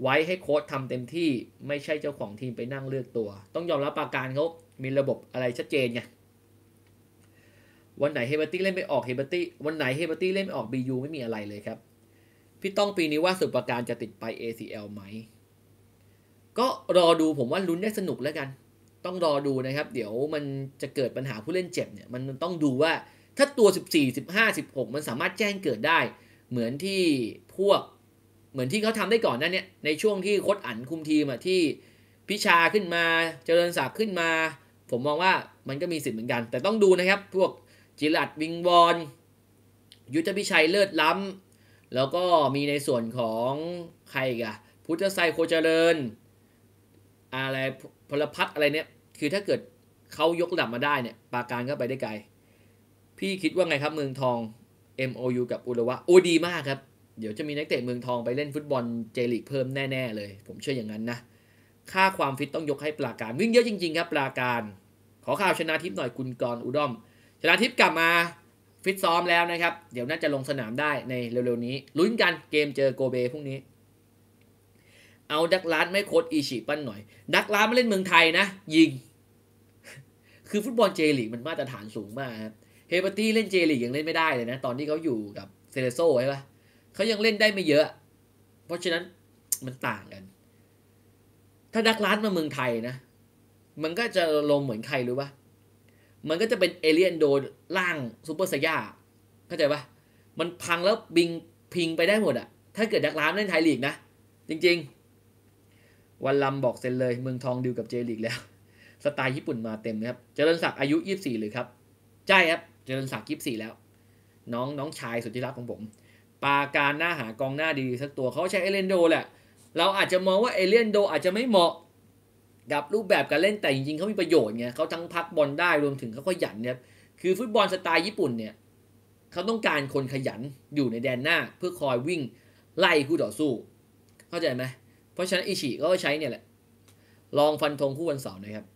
ไว้ให้โค้ชทำเต็มที่ไม่ใช่เจ้าของทีมไปนั่งเลือกตัว ต้องยอมรับปาการเขามีระบบอะไรชัดเจนไงวันไหนเฮเบอร์ตี้เล่นไม่ออกเฮเบอร์ตี้วันไหนเฮเบอร์ตี้เล่นไม่ออกบียูไม่มีอะไรเลยครับพี่ต้องปีนี้ว่าสุดประการจะติดไป ACL ไหมก็รอดูผมว่าลุ้นได้สนุกแล้วกัน ต้องรอดูนะครับ เดี๋ยวมันจะเกิดปัญหาผู้เล่นเจ็บเนี่ยมันต้องดูว่าถ้าตัว 14 15 16 มันสามารถแจ้งเกิดได้เหมือนที่พวกเหมือนที่เขาทำได้ก่อนนั่นเนี่ยในช่วงที่โคดอันคุมทีมอะที่พิชาขึ้นมาเจริญศักดิ์ขึ้นมา ผมมองว่ามันก็มีสิทธิ์เหมือนกัน แต่ต้องดูนะครับ พวกจิรัตวิงบอลยุทธพิชัยเลิศล้ำ แล้วก็มีในส่วนของใครกะ พุทธไซโคเจริญ อะไรพลพัฒอะไรเนี่ยคือถ้าเกิดเขายกระดับมาได้เนี่ยปาการก็ไปได้ไกลพี่คิดว่าไงครับเมืองทอง MOU กับอุระวะ โอดีมากครับ เดี๋ยวจะมีนักเตะเมืองทองไปเล่นฟุตบอลเจลิกเพิ่มแน่ๆเลย ผมเชื่ออย่างนั้นนะ ค่าความฟิตต้องยกให้ปราการ วิ่งเยอะจริงๆครับ ปราการ ขอข่าวชนะทิพย์หน่อยคุณกรอุดมชนะทิพย์กลับมา ฟิตซ้อมแล้วนะครับ เดี๋ยวน่าจะลงสนามได้ในเร็วๆนี้ลุ้นกันเกมเจอโกเบพรุ่งนี้ เอาดักลาสไม่โครอีชิปั้นหน่อยดักลาสไม่เล่นเมืองไทยนะยิง คือฟุตบอลเจลิกมันมาตรฐานสูงมากครับฮเบอร์ตี้เล่นเจลีกยังเล่นไม่ได้เลยนะ ตอนที่เขาอยู่กับเซเลโซใช่ปะเขายังเล่นได้ไม่เยอะ เพราะฉะนั้นมันต่างกัน ถ้าดักลาสมาเมืองไทยนะมันก็จะลงเหมือนใครรู้ปะมันก็จะเป็นเอเลียนโดนล่างซูเปอร์สยาเข้าใจปะมันพังแล้วบิงพิงไปได้หมดอะถ้าเกิดดักลาสเล่นไทยลีกนะจริงๆวันลำบอกเซ็นเลย เมืองทองดิวกับเจลีกแล้ว สไตล์ญี่ปุ่นมาเต็มครับเจริญศักดิ์อายุ24หรือครับใช่ครับจริญศักดิ์ยี่สี่แล้ว น้องน้องชายสุดที่รักของผม ปาการหน้าหากองหน้าดีสักตัวเขาใช้เอเลนโดแหละ เราอาจจะมองว่าเอเลนโดอาจจะไม่เหมาะกับรูปแบบการเล่นแต่จริง ๆเขามีประโยชน์ไงเขาทั้งพักบอลได้รวมถึงเขาขยันเนี่ยคือฟุตบอลสไตล์ญี่ปุ่นเนี่ยเขาต้องการคนขยันอยู่ในแดนหน้าเพื่อคอยวิ่งไล่คู่ต่อสู้ เข้าใจไหมเพราะฉะนั้นอิชิก็ใช้เนี่ยแหละลองฟันธงคู่วันเสาร์นะครับ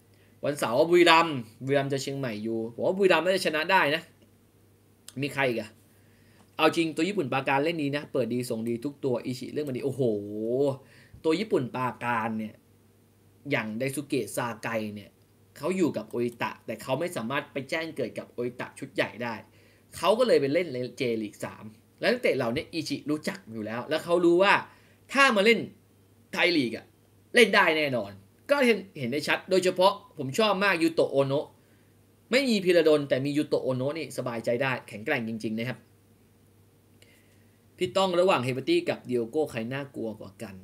วันเสาร์บุรีรัมบุรีรัมจะเชียงใหม่อยู่ผมว่าบุรีรัมน่าจะชนะได้นะ มีใครกอะเอาจริงตัวญี่ปุ่นปาการเล่นดีนะ เปิดดีส่งดีทุกตัว อิชิเรื่องมันดี โอ้โหตัวญี่ปุ่นปาการเนี่ยอย่างไดซุเกะซาไกเนี่ยเขาอยู่กับโอิตะ แต่เขาไม่สามารถไปแจ้งเกิดกับโอิตะชุดใหญ่ได้เขาก็เลยไปเล่นเจลีกสามแล้วนักเตะเหล่านี้อิชิรู้จักอยู่แล้ว แล้วเขารู้ว่าถ้ามาเล่นไทยลีกอะเล่นได้แน่นอนก็เห็นเห็นได้ชัด โดยเฉพาะผมชอบมากยูโตโอโนะไม่มีพิระดนแต่มียูโตโอโนะนี่สบายใจได้แข็งแกร่งจริงๆนะครับพี่ต้องระหว่างเฮเบตี้กับเดียโก้ใครน่ากลัวกว่ากัน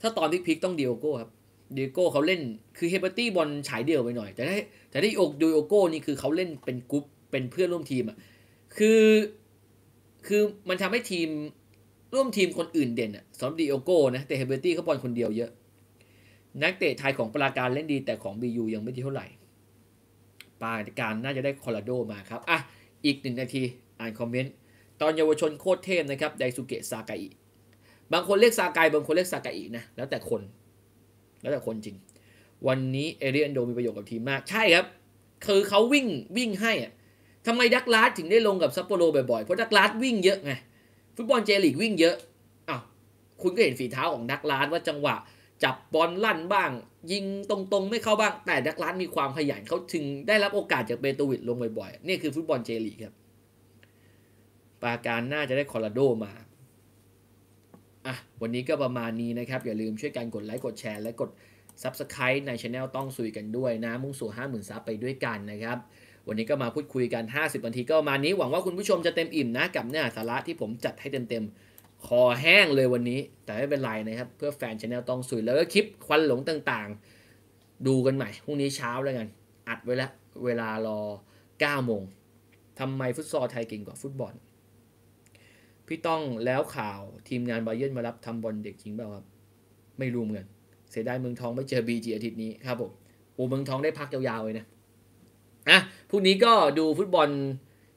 ถ้าตอนพิกพิกต้องเดียโก้ครับเดียโก้เขาเล่นคือเฮเบตี้บอลฉายเดียวไปหน่อย แต่ได้แต่ได้โอกดูโอโก้นี่คือเขาเล่นเป็นกรุ๊ปเป็นเพื่อนร่วมทีมอ่ะคือคือมันทำให้ทีม ร่วมทีมคนอื่นเด่นอ่ะสำหรับเดียโก้นะแต่เฮเบตี้เขาบอลคนเดียวเยอะนักเตะไทยของปราการเล่นดีแต่ของบียูยังไม่ดีเท่าไหร่ปราการน่าจะได้คอลาโดมาครับอ่ะอีกหนึ่งนาทีอ่านคอมเมนต์ ตอนเยาวชนโคตรเทพนะครับไดสุเกะซากาอิบางคนเรียกซากาย บางคนเรียกซากาอินะ แล้วแต่คนแล้วแต่คนจริง วันนี้เอเรียนโดมีประโยชน์กับทีมมากใช่ครับ คือเขาวิ่งวิ่งให้อะทำไมดักลาสถึงได้ลงกับซัปโปโรบ่อยๆเพราะดักลาสวิ่งเยอะไงฟุตบอลเจลีกวิ่งเยอะอ้าวคุณก็เห็นฝีเท้าของดักลาสว่าจังหวะจับบอลลั่นบ้างยิงตรงๆไม่เข้าบ้าง แต่ดักลันมีความขยันเขาถึงได้รับโอกาสจากเบโตวิดลงบ่อยๆ นี่คือฟุตบอลเจลีครับ ปาการน่าจะได้คอร์โดมา อ่ะ วันนี้ก็ประมาณนี้นะครับ อย่าลืมช่วยกันกดไลค์ กดแชร์และกด Subscribe ในช anel ต้องสุยกันด้วยนะ มุ่งสู่50,000ซับไปด้วยกันนะครับ วันนี้ก็มาพูดคุยกัน 50นาทีก็มานี้หวังว่าคุณผู้ชมจะเต็มอิ่มนะกับเนื้อสาระที่ผมจัดให้เต็มๆคอแห้งเลยวันนี้ แต่ไม่เป็นไรนะครับ เพื่อแฟนชาแนลต้องสุยแล้วก็คลิปควันหลงต่างๆ ดูกันใหม่พรุ่งนี้เช้าแล้วกัน อัดไว้แล้ว เวลารอ9โมงทำไมฟุตซอลไทยเก่งกว่าฟุตบอล พี่ต้องแล้วข่าวทีมงานบาเยอร์นมารับทำบอลเด็กจริงเปล่าครับ ไม่รู้เหมือนเสียดายเมืองทองไม่เจอบีจีอาทิตย์นี้ครับผมโอ้เมืองทองได้พักยาวๆเลยนะนะพรุ่งนี้ก็ดูฟุตบอล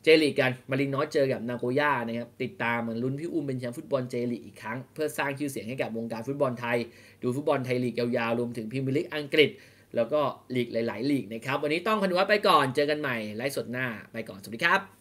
จลีกกันมารินน้อยเจอกับนาโกย่านะครับติดตามเหมือนลุ้นพี่อุ้มเป็นแชมป์ฟุตบอลเจลีกอีกครั้งเพื่อสร้างชื่อเสียงให้กับวงการฟุตบอลไทย ดูฟุตบอลไทยลีกยาวๆ รวมถึงพิมพ์ลิกอังกฤษ แล้วก็ลีกหลายๆลีกนะครับ วันนี้ต้องคนุวัฒไปก่อนเจอกันใหม่ ไลฟ์สดหน้าไปก่อนสวัสดีครับ